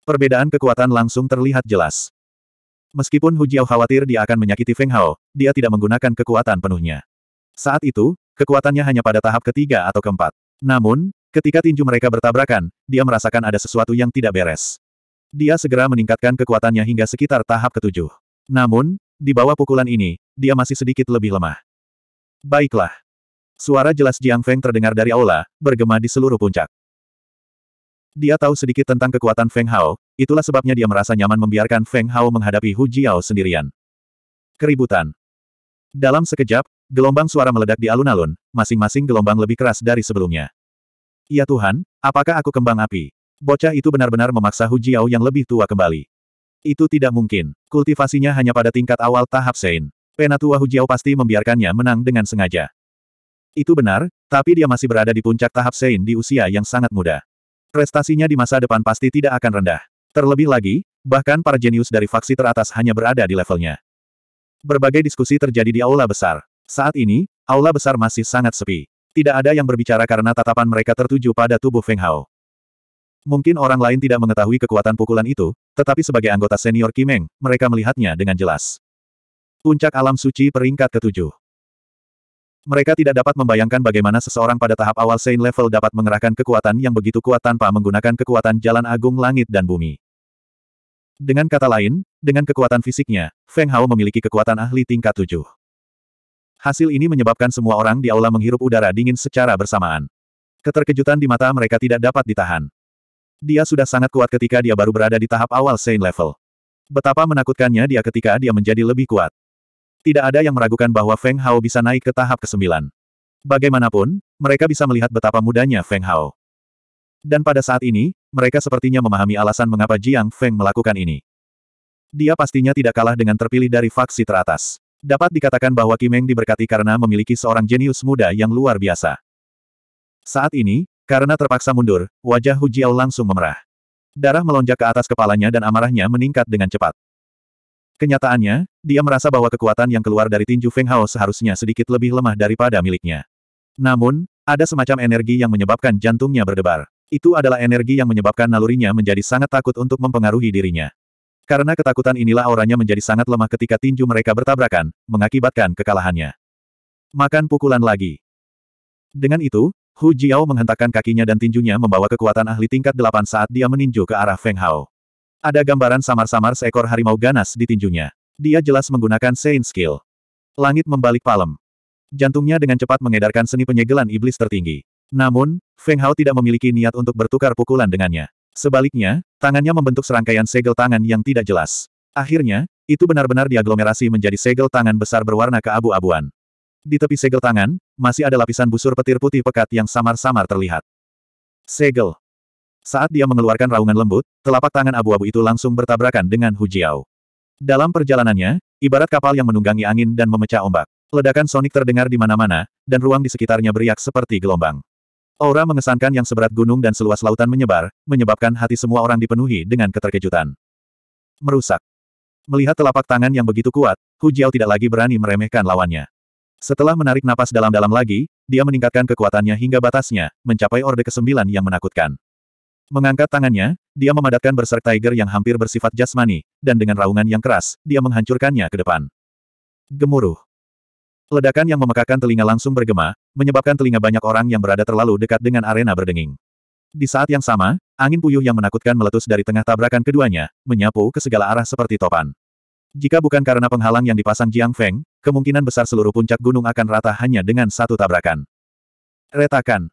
Perbedaan kekuatan langsung terlihat jelas. Meskipun Hu Jiao khawatir dia akan menyakiti Feng Hao, dia tidak menggunakan kekuatan penuhnya. Saat itu, kekuatannya hanya pada tahap ketiga atau keempat. Namun, ketika tinju mereka bertabrakan, dia merasakan ada sesuatu yang tidak beres. Dia segera meningkatkan kekuatannya hingga sekitar tahap ketujuh. Namun, di bawah pukulan ini, dia masih sedikit lebih lemah. Baiklah. Suara jelas Jiang Feng terdengar dari aula, bergema di seluruh puncak. Dia tahu sedikit tentang kekuatan Feng Hao, itulah sebabnya dia merasa nyaman membiarkan Feng Hao menghadapi Hu Jiao sendirian. Keributan. Dalam sekejap, gelombang suara meledak di alun-alun, masing-masing gelombang lebih keras dari sebelumnya. Ya Tuhan, apakah aku kembang api? Bocah itu benar-benar memaksa Hu Jiao yang lebih tua kembali. Itu tidak mungkin. Kultivasinya hanya pada tingkat awal tahap Sein. Penatua Hu Jiao pasti membiarkannya menang dengan sengaja. Itu benar, tapi dia masih berada di puncak tahap Sein di usia yang sangat muda. Prestasinya di masa depan pasti tidak akan rendah. Terlebih lagi, bahkan para jenius dari faksi teratas hanya berada di levelnya. Berbagai diskusi terjadi di aula besar. Saat ini, aula besar masih sangat sepi. Tidak ada yang berbicara karena tatapan mereka tertuju pada tubuh Feng Hao. Mungkin orang lain tidak mengetahui kekuatan pukulan itu, tetapi sebagai anggota senior Kimeng, mereka melihatnya dengan jelas. Puncak Alam Suci Peringkat Ketujuh mereka tidak dapat membayangkan bagaimana seseorang pada tahap awal Saint Level dapat mengerahkan kekuatan yang begitu kuat tanpa menggunakan kekuatan jalan agung langit dan bumi. Dengan kata lain, dengan kekuatan fisiknya, Feng Hao memiliki kekuatan ahli tingkat tujuh. Hasil ini menyebabkan semua orang di aula menghirup udara dingin secara bersamaan. Keterkejutan di mata mereka tidak dapat ditahan. Dia sudah sangat kuat ketika dia baru berada di tahap awal Saint Level. Betapa menakutkannya dia ketika dia menjadi lebih kuat. Tidak ada yang meragukan bahwa Feng Hao bisa naik ke tahap ke-9. Bagaimanapun, mereka bisa melihat betapa mudanya Feng Hao. Dan pada saat ini, mereka sepertinya memahami alasan mengapa Jiang Feng melakukan ini. Dia pastinya tidak kalah dengan terpilih dari faksi teratas. Dapat dikatakan bahwa Kimeng diberkati karena memiliki seorang jenius muda yang luar biasa. Saat ini, karena terpaksa mundur, wajah Hu Jiao langsung memerah. Darah melonjak ke atas kepalanya dan amarahnya meningkat dengan cepat. Kenyataannya, dia merasa bahwa kekuatan yang keluar dari tinju Feng Hao seharusnya sedikit lebih lemah daripada miliknya. Namun, ada semacam energi yang menyebabkan jantungnya berdebar. Itu adalah energi yang menyebabkan nalurinya menjadi sangat takut untuk mempengaruhi dirinya. Karena ketakutan inilah auranya menjadi sangat lemah ketika tinju mereka bertabrakan, mengakibatkan kekalahannya. Makan pukulan lagi. Dengan itu, Hu Jiao menghentakkan kakinya dan tinjunya membawa kekuatan ahli tingkat delapan saat dia meninju ke arah Feng Hao. Ada gambaran samar-samar seekor harimau ganas di tinjunya. Dia jelas menggunakan Sein Skill. Langit membalik palem. Jantungnya dengan cepat mengedarkan seni penyegelan iblis tertinggi. Namun, Feng Hao tidak memiliki niat untuk bertukar pukulan dengannya. Sebaliknya, tangannya membentuk serangkaian segel tangan yang tidak jelas. Akhirnya, itu benar-benar diaglomerasi menjadi segel tangan besar berwarna keabu-abuan. Di tepi segel tangan, masih ada lapisan busur petir putih pekat yang samar-samar terlihat. Segel. Saat dia mengeluarkan raungan lembut, telapak tangan abu-abu itu langsung bertabrakan dengan Hu Jiao. Dalam perjalanannya, ibarat kapal yang menunggangi angin dan memecah ombak. Ledakan sonik terdengar di mana-mana, dan ruang di sekitarnya beriak seperti gelombang. Aura mengesankan yang seberat gunung dan seluas lautan menyebar, menyebabkan hati semua orang dipenuhi dengan keterkejutan. Merusak. Melihat telapak tangan yang begitu kuat, Hu Jiao tidak lagi berani meremehkan lawannya. Setelah menarik napas dalam-dalam lagi, dia meningkatkan kekuatannya hingga batasnya, mencapai orde ke-9 yang menakutkan. Mengangkat tangannya, dia memadatkan berserk Tiger yang hampir bersifat jasmani, dan dengan raungan yang keras, dia menghancurkannya ke depan. Gemuruh. Ledakan yang memekakan telinga langsung bergema, menyebabkan telinga banyak orang yang berada terlalu dekat dengan arena berdenging. Di saat yang sama, angin puyuh yang menakutkan meletus dari tengah tabrakan keduanya, menyapu ke segala arah seperti topan. Jika bukan karena penghalang yang dipasang Jiang Feng, kemungkinan besar seluruh puncak gunung akan rata hanya dengan satu tabrakan. Retakan.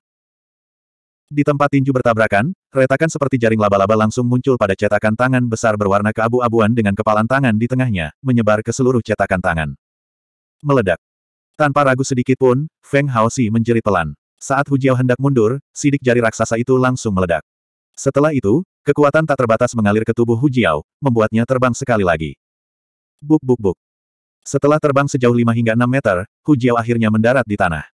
Di tempat tinju bertabrakan, retakan seperti jaring laba-laba langsung muncul pada cetakan tangan besar berwarna keabu-abuan dengan kepalan tangan di tengahnya, menyebar ke seluruh cetakan tangan. Meledak. Tanpa ragu sedikit pun, Feng Haosi menjerit pelan. Saat Hu Jiao hendak mundur, sidik jari raksasa itu langsung meledak. Setelah itu, kekuatan tak terbatas mengalir ke tubuh Hu Jiao, membuatnya terbang sekali lagi. Buk buk buk. Setelah terbang sejauh 5 hingga 6 meter, Hu Jiao akhirnya mendarat di tanah.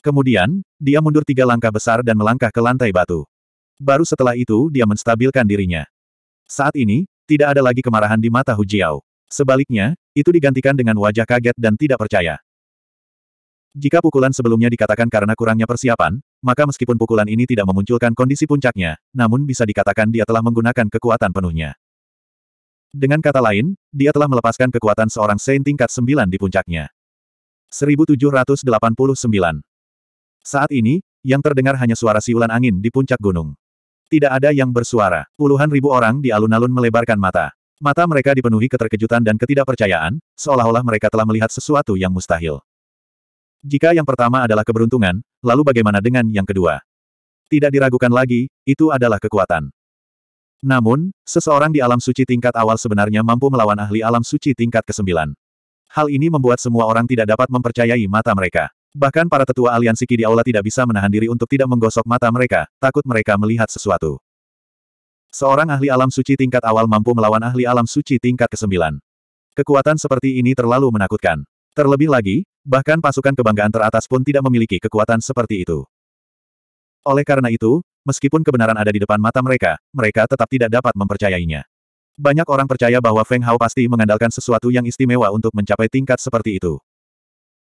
Kemudian, dia mundur tiga langkah besar dan melangkah ke lantai batu. Baru setelah itu dia menstabilkan dirinya. Saat ini, tidak ada lagi kemarahan di mata Hu Jiao. Sebaliknya, itu digantikan dengan wajah kaget dan tidak percaya. Jika pukulan sebelumnya dikatakan karena kurangnya persiapan, maka meskipun pukulan ini tidak memunculkan kondisi puncaknya, namun bisa dikatakan dia telah menggunakan kekuatan penuhnya. Dengan kata lain, dia telah melepaskan kekuatan seorang Saint tingkat 9 di puncaknya. 1789 saat ini, yang terdengar hanya suara siulan angin di puncak gunung. Tidak ada yang bersuara. Puluhan ribu orang di alun-alun melebarkan mata. Mata mereka dipenuhi keterkejutan dan ketidakpercayaan, seolah-olah mereka telah melihat sesuatu yang mustahil. Jika yang pertama adalah keberuntungan, lalu bagaimana dengan yang kedua? Tidak diragukan lagi, itu adalah kekuatan. Namun, seseorang di alam suci tingkat awal sebenarnya mampu melawan ahli alam suci tingkat ke-9. Hal ini membuat semua orang tidak dapat mempercayai mata mereka. Bahkan para tetua aliansi Ki di aula tidak bisa menahan diri untuk tidak menggosok mata mereka, takut mereka melihat sesuatu. Seorang ahli alam suci tingkat awal mampu melawan ahli alam suci tingkat ke-9. Kekuatan seperti ini terlalu menakutkan. Terlebih lagi, bahkan pasukan kebanggaan teratas pun tidak memiliki kekuatan seperti itu. Oleh karena itu, meskipun kebenaran ada di depan mata mereka, mereka tetap tidak dapat mempercayainya. Banyak orang percaya bahwa Feng Hao pasti mengandalkan sesuatu yang istimewa untuk mencapai tingkat seperti itu.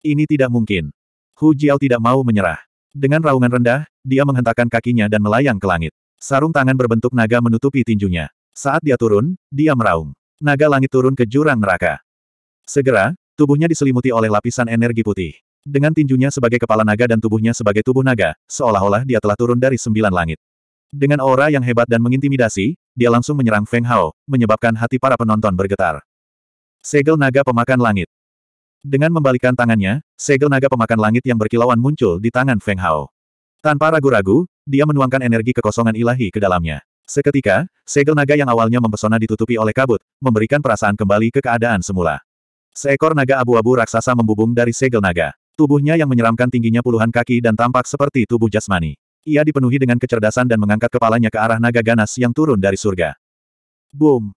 Ini tidak mungkin. Hu Jiao tidak mau menyerah. Dengan raungan rendah, dia menghentakkan kakinya dan melayang ke langit. Sarung tangan berbentuk naga menutupi tinjunya. Saat dia turun, dia meraung. Naga langit turun ke jurang neraka. Segera, tubuhnya diselimuti oleh lapisan energi putih. Dengan tinjunya sebagai kepala naga dan tubuhnya sebagai tubuh naga, seolah-olah dia telah turun dari sembilan langit. Dengan aura yang hebat dan mengintimidasi, dia langsung menyerang Feng Hao, menyebabkan hati para penonton bergetar. Segel naga pemakan langit. Dengan membalikan tangannya, segel naga pemakan langit yang berkilauan muncul di tangan Feng Hao. Tanpa ragu-ragu, dia menuangkan energi kekosongan ilahi ke dalamnya. Seketika, segel naga yang awalnya mempesona ditutupi oleh kabut, memberikan perasaan kembali ke keadaan semula. Seekor naga abu-abu raksasa membubung dari segel naga. Tubuhnya yang menyeramkan tingginya puluhan kaki dan tampak seperti tubuh jasmani. Ia dipenuhi dengan kecerdasan dan mengangkat kepalanya ke arah naga ganas yang turun dari surga. Boom!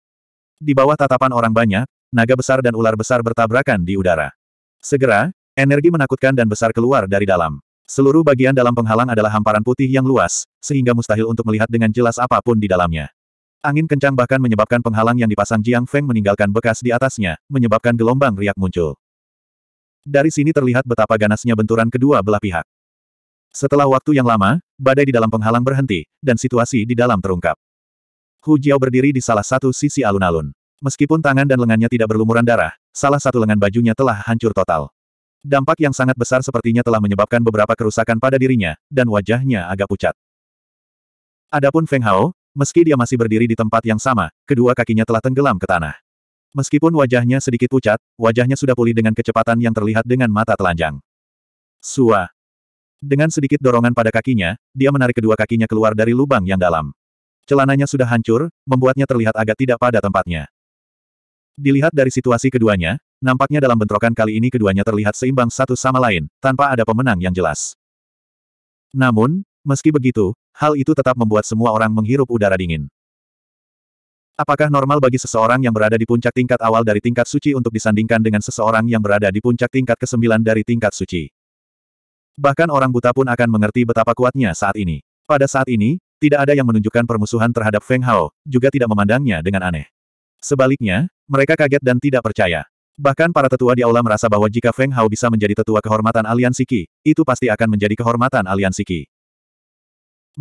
Di bawah tatapan orang banyak, naga besar dan ular besar bertabrakan di udara. Segera, energi menakutkan dan besar keluar dari dalam. Seluruh bagian dalam penghalang adalah hamparan putih yang luas, sehingga mustahil untuk melihat dengan jelas apapun di dalamnya. Angin kencang bahkan menyebabkan penghalang yang dipasang Jiang Feng meninggalkan bekas di atasnya, menyebabkan gelombang riak muncul. Dari sini terlihat betapa ganasnya benturan kedua belah pihak. Setelah waktu yang lama, badai di dalam penghalang berhenti, dan situasi di dalam terungkap. Hu Jiao berdiri di salah satu sisi alun-alun. Meskipun tangan dan lengannya tidak berlumuran darah, salah satu lengan bajunya telah hancur total. Dampak yang sangat besar sepertinya telah menyebabkan beberapa kerusakan pada dirinya, dan wajahnya agak pucat. Adapun Feng Hao, meski dia masih berdiri di tempat yang sama, kedua kakinya telah tenggelam ke tanah. Meskipun wajahnya sedikit pucat, wajahnya sudah pulih dengan kecepatan yang terlihat dengan mata telanjang. Sua. Dengan sedikit dorongan pada kakinya, dia menarik kedua kakinya keluar dari lubang yang dalam. Celananya sudah hancur, membuatnya terlihat agak tidak pada tempatnya. Dilihat dari situasi keduanya, nampaknya dalam bentrokan kali ini keduanya terlihat seimbang satu sama lain, tanpa ada pemenang yang jelas. Namun, meski begitu, hal itu tetap membuat semua orang menghirup udara dingin. Apakah normal bagi seseorang yang berada di puncak tingkat awal dari tingkat suci untuk disandingkan dengan seseorang yang berada di puncak tingkat ke-9 dari tingkat suci? Bahkan orang buta pun akan mengerti betapa kuatnya saat ini. Pada saat ini, tidak ada yang menunjukkan permusuhan terhadap Feng Hao, juga tidak memandangnya dengan aneh. Sebaliknya, mereka kaget dan tidak percaya. Bahkan para tetua di aula merasa bahwa jika Feng Hao bisa menjadi tetua kehormatan aliansi Qi, itu pasti akan menjadi kehormatan aliansi Qi.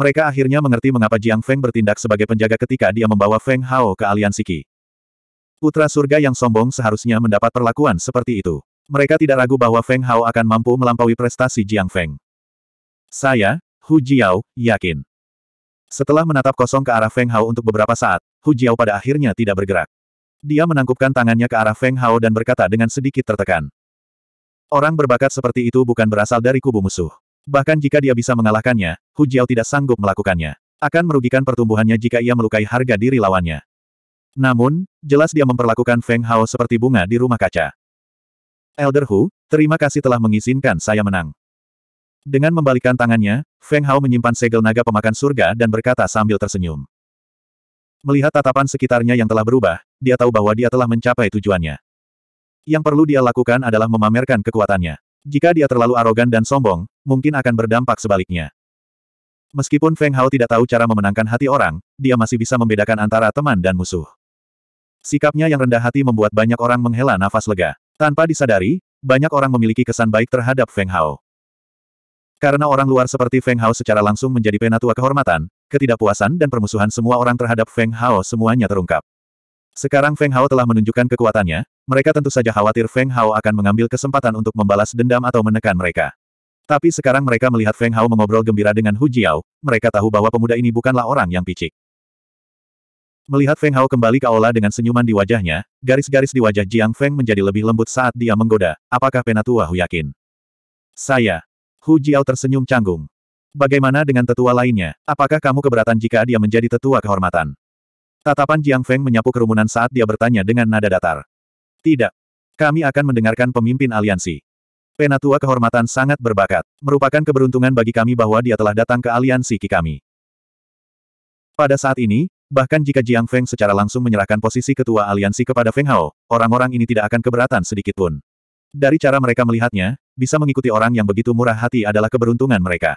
Mereka akhirnya mengerti mengapa Jiang Feng bertindak sebagai penjaga ketika dia membawa Feng Hao ke aliansi Qi. Putra surga yang sombong seharusnya mendapat perlakuan seperti itu. Mereka tidak ragu bahwa Feng Hao akan mampu melampaui prestasi Jiang Feng. Saya, Hu Jiao, yakin. Setelah menatap kosong ke arah Feng Hao untuk beberapa saat, Hu Jiao pada akhirnya tidak bergerak. Dia menangkupkan tangannya ke arah Feng Hao dan berkata dengan sedikit tertekan. Orang berbakat seperti itu bukan berasal dari kubu musuh. Bahkan jika dia bisa mengalahkannya, Hu Jiao tidak sanggup melakukannya. Akan merugikan pertumbuhannya jika ia melukai harga diri lawannya. Namun, jelas dia memperlakukan Feng Hao seperti bunga di rumah kaca. Elder Hu, terima kasih telah mengizinkan saya menang. Dengan membalikan tangannya, Feng Hao menyimpan segel naga pemakan surga dan berkata sambil tersenyum. Melihat tatapan sekitarnya yang telah berubah, dia tahu bahwa dia telah mencapai tujuannya. Yang perlu dia lakukan adalah memamerkan kekuatannya. Jika dia terlalu arogan dan sombong, mungkin akan berdampak sebaliknya. Meskipun Feng Hao tidak tahu cara memenangkan hati orang, dia masih bisa membedakan antara teman dan musuh. Sikapnya yang rendah hati membuat banyak orang menghela nafas lega. Tanpa disadari, banyak orang memiliki kesan baik terhadap Feng Hao. Karena orang luar seperti Feng Hao secara langsung menjadi penatua kehormatan, ketidakpuasan dan permusuhan semua orang terhadap Feng Hao semuanya terungkap. Sekarang Feng Hao telah menunjukkan kekuatannya, mereka tentu saja khawatir Feng Hao akan mengambil kesempatan untuk membalas dendam atau menekan mereka. Tapi sekarang mereka melihat Feng Hao mengobrol gembira dengan Hu Jiao, mereka tahu bahwa pemuda ini bukanlah orang yang picik. Melihat Feng Hao kembali ke aula dengan senyuman di wajahnya, garis-garis di wajah Jiang Feng menjadi lebih lembut saat dia menggoda, apakah penatua Hu yakin? Saya, Hu Jiao tersenyum canggung. Bagaimana dengan tetua lainnya? Apakah kamu keberatan jika dia menjadi tetua kehormatan? Tatapan Jiang Feng menyapu kerumunan saat dia bertanya dengan nada datar. Tidak. Kami akan mendengarkan pemimpin aliansi. Penatua kehormatan sangat berbakat. Merupakan keberuntungan bagi kami bahwa dia telah datang ke aliansi Ki kami. Pada saat ini, bahkan jika Jiang Feng secara langsung menyerahkan posisi ketua aliansi kepada Feng Hao, orang-orang ini tidak akan keberatan sedikitpun. Dari cara mereka melihatnya, bisa mengikuti orang yang begitu murah hati adalah keberuntungan mereka.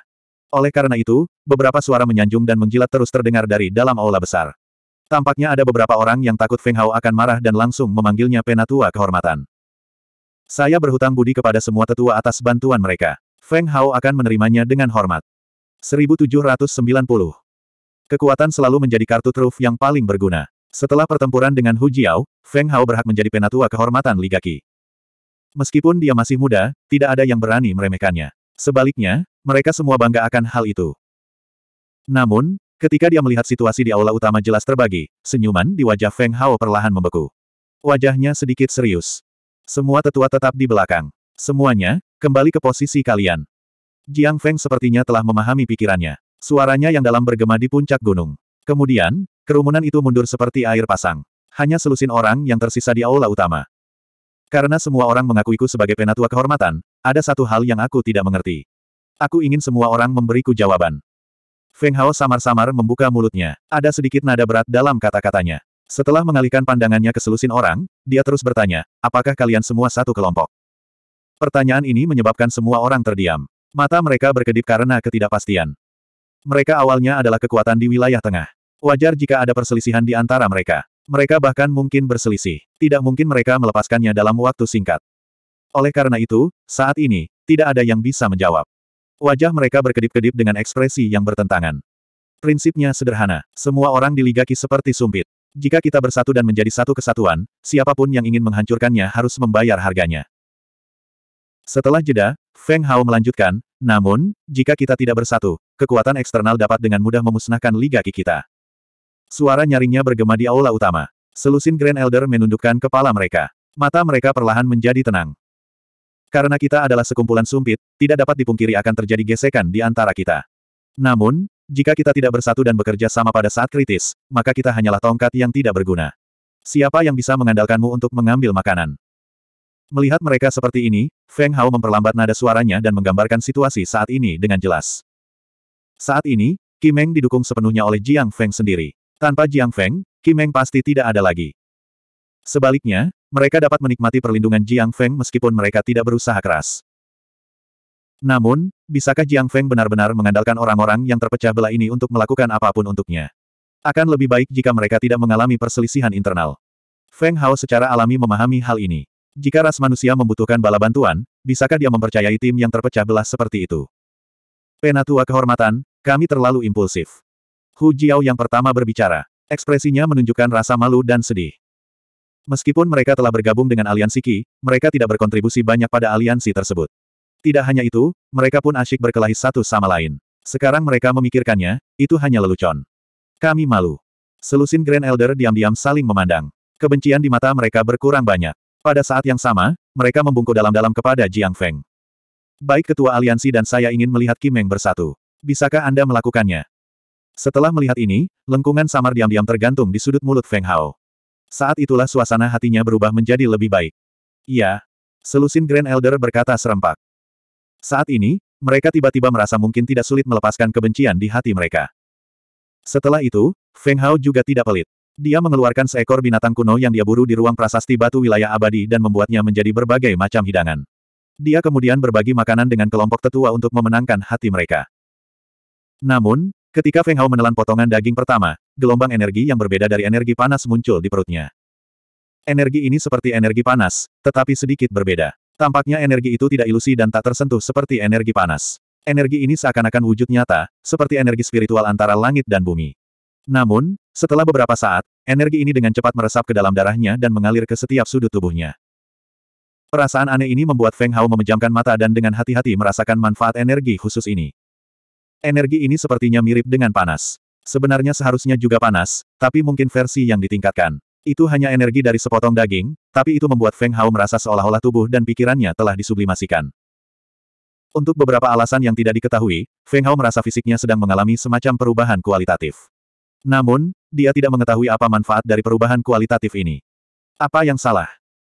Oleh karena itu, beberapa suara menyanjung dan menjilat terus terdengar dari dalam aula besar. Tampaknya ada beberapa orang yang takut Feng Hao akan marah dan langsung memanggilnya penatua kehormatan. Saya berhutang budi kepada semua tetua atas bantuan mereka. Feng Hao akan menerimanya dengan hormat. 1790 Kekuatan selalu menjadi kartu truf yang paling berguna. Setelah pertempuran dengan Hu Jiao, Feng Hao berhak menjadi penatua kehormatan Ligaki. Meskipun dia masih muda, tidak ada yang berani meremehkannya. Sebaliknya, mereka semua bangga akan hal itu. Namun, ketika dia melihat situasi di aula utama jelas terbagi, senyuman di wajah Feng Hao perlahan membeku. Wajahnya sedikit serius. Semua tetua tetap di belakang. Semuanya, kembali ke posisi kalian. Jiang Feng sepertinya telah memahami pikirannya. Suaranya yang dalam bergema di puncak gunung. Kemudian, kerumunan itu mundur seperti air pasang. Hanya selusin orang yang tersisa di aula utama. Karena semua orang mengakuiku sebagai penatua kehormatan, ada satu hal yang aku tidak mengerti. Aku ingin semua orang memberiku jawaban. Feng Hao samar-samar membuka mulutnya. Ada sedikit nada berat dalam kata-katanya. Setelah mengalihkan pandangannya ke selusin orang, dia terus bertanya, apakah kalian semua satu kelompok? Pertanyaan ini menyebabkan semua orang terdiam. Mata mereka berkedip karena ketidakpastian. Mereka awalnya adalah kekuatan di wilayah tengah. Wajar jika ada perselisihan di antara mereka. Mereka bahkan mungkin berselisih. Tidak mungkin mereka melepaskannya dalam waktu singkat. Oleh karena itu, saat ini, tidak ada yang bisa menjawab. Wajah mereka berkedip-kedip dengan ekspresi yang bertentangan. Prinsipnya sederhana, semua orang di Liga Ki seperti sumpit. Jika kita bersatu dan menjadi satu kesatuan, siapapun yang ingin menghancurkannya harus membayar harganya. Setelah jeda, Feng Hao melanjutkan, namun, jika kita tidak bersatu, kekuatan eksternal dapat dengan mudah memusnahkan Liga Ki kita. Suara nyaringnya bergema di aula utama. Selusin Grand Elder menundukkan kepala mereka. Mata mereka perlahan menjadi tenang. Karena kita adalah sekumpulan sumpit, tidak dapat dipungkiri akan terjadi gesekan di antara kita. Namun, jika kita tidak bersatu dan bekerja sama pada saat kritis, maka kita hanyalah tongkat yang tidak berguna. Siapa yang bisa mengandalkanmu untuk mengambil makanan? Melihat mereka seperti ini, Feng Hao memperlambat nada suaranya dan menggambarkan situasi saat ini dengan jelas. Saat ini, Kimeng didukung sepenuhnya oleh Jiang Feng sendiri. Tanpa Jiang Feng, Kimeng pasti tidak ada lagi. Sebaliknya, mereka dapat menikmati perlindungan Jiang Feng meskipun mereka tidak berusaha keras. Namun, bisakah Jiang Feng benar-benar mengandalkan orang-orang yang terpecah belah ini untuk melakukan apapun untuknya? Akan lebih baik jika mereka tidak mengalami perselisihan internal. Feng Hao secara alami memahami hal ini. Jika ras manusia membutuhkan bala bantuan, bisakah dia mempercayai tim yang terpecah belah seperti itu? Penatua kehormatan, kami terlalu impulsif. Hu Jiao yang pertama berbicara. Ekspresinya menunjukkan rasa malu dan sedih. Meskipun mereka telah bergabung dengan aliansi Qi, mereka tidak berkontribusi banyak pada aliansi tersebut. Tidak hanya itu, mereka pun asyik berkelahi satu sama lain. Sekarang mereka memikirkannya, itu hanya lelucon. Kami malu. Selusin Grand Elder diam-diam saling memandang. Kebencian di mata mereka berkurang banyak. Pada saat yang sama, mereka membungkuk dalam-dalam kepada Jiang Feng. Baik ketua aliansi dan saya ingin melihat Kimeng bersatu. Bisakah Anda melakukannya? Setelah melihat ini, lengkungan samar diam-diam tergantung di sudut mulut Feng Hao. Saat itulah suasana hatinya berubah menjadi lebih baik. Iya. Selusin Grand Elder berkata serempak. Saat ini, mereka tiba-tiba merasa mungkin tidak sulit melepaskan kebencian di hati mereka. Setelah itu, Feng Hao juga tidak pelit. Dia mengeluarkan seekor binatang kuno yang dia buru di ruang prasasti batu wilayah abadi dan membuatnya menjadi berbagai macam hidangan. Dia kemudian berbagi makanan dengan kelompok tetua untuk memenangkan hati mereka. Namun, Ketika Feng Hao menelan potongan daging pertama, gelombang energi yang berbeda dari energi panas muncul di perutnya. Energi ini seperti energi panas, tetapi sedikit berbeda. Tampaknya energi itu tidak ilusi dan tak tersentuh seperti energi panas. Energi ini seakan-akan wujud nyata, seperti energi spiritual antara langit dan bumi. Namun, setelah beberapa saat, energi ini dengan cepat meresap ke dalam darahnya dan mengalir ke setiap sudut tubuhnya. Perasaan aneh ini membuat Feng Hao memejamkan mata dan dengan hati-hati merasakan manfaat energi khusus ini. Energi ini sepertinya mirip dengan panas. Sebenarnya seharusnya juga panas, tapi mungkin versi yang ditingkatkan. Itu hanya energi dari sepotong daging, tapi itu membuat Feng Hao merasa seolah-olah tubuh dan pikirannya telah disublimasikan. Untuk beberapa alasan yang tidak diketahui, Feng Hao merasa fisiknya sedang mengalami semacam perubahan kualitatif. Namun, dia tidak mengetahui apa manfaat dari perubahan kualitatif ini. Apa yang salah?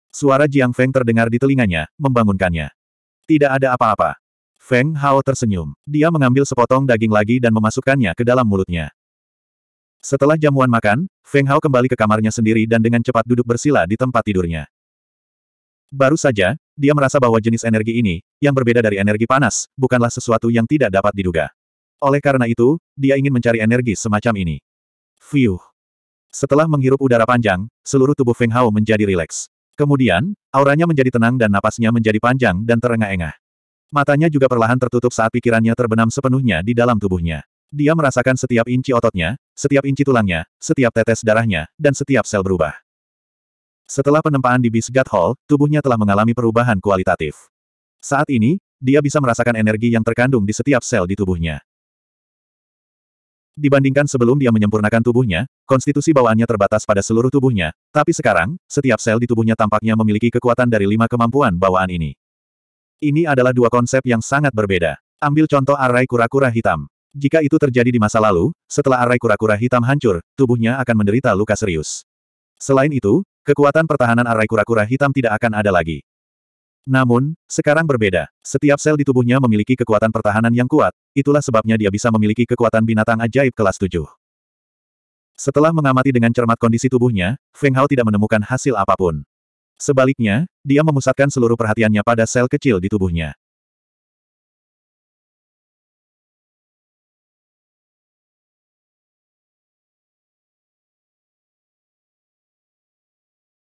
Suara Jiang Feng terdengar di telinganya, membangunkannya. Tidak ada apa-apa. Feng Hao tersenyum. Dia mengambil sepotong daging lagi dan memasukkannya ke dalam mulutnya. Setelah jamuan makan, Feng Hao kembali ke kamarnya sendiri dan dengan cepat duduk bersila di tempat tidurnya. Baru saja, dia merasa bahwa jenis energi ini, yang berbeda dari energi panas, bukanlah sesuatu yang tidak dapat diduga. Oleh karena itu, dia ingin mencari energi semacam ini. Fiuh. Setelah menghirup udara panjang, seluruh tubuh Feng Hao menjadi rileks. Kemudian, auranya menjadi tenang dan napasnya menjadi panjang dan terengah-engah. Matanya juga perlahan tertutup saat pikirannya terbenam sepenuhnya di dalam tubuhnya. Dia merasakan setiap inci ototnya, setiap inci tulangnya, setiap tetes darahnya, dan setiap sel berubah. Setelah penempaan di God Hall, tubuhnya telah mengalami perubahan kualitatif. Saat ini, dia bisa merasakan energi yang terkandung di setiap sel di tubuhnya. Dibandingkan sebelum dia menyempurnakan tubuhnya, konstitusi bawaannya terbatas pada seluruh tubuhnya, tapi sekarang, setiap sel di tubuhnya tampaknya memiliki kekuatan dari lima kemampuan bawaan ini. Ini adalah dua konsep yang sangat berbeda. Ambil contoh arai kura-kura hitam. Jika itu terjadi di masa lalu, setelah arai kura-kura hitam hancur, tubuhnya akan menderita luka serius. Selain itu, kekuatan pertahanan arai kura-kura hitam tidak akan ada lagi. Namun, sekarang berbeda. Setiap sel di tubuhnya memiliki kekuatan pertahanan yang kuat, itulah sebabnya dia bisa memiliki kekuatan binatang ajaib kelas 7. Setelah mengamati dengan cermat kondisi tubuhnya, Feng Hao tidak menemukan hasil apapun. Sebaliknya, dia memusatkan seluruh perhatiannya pada sel kecil di tubuhnya.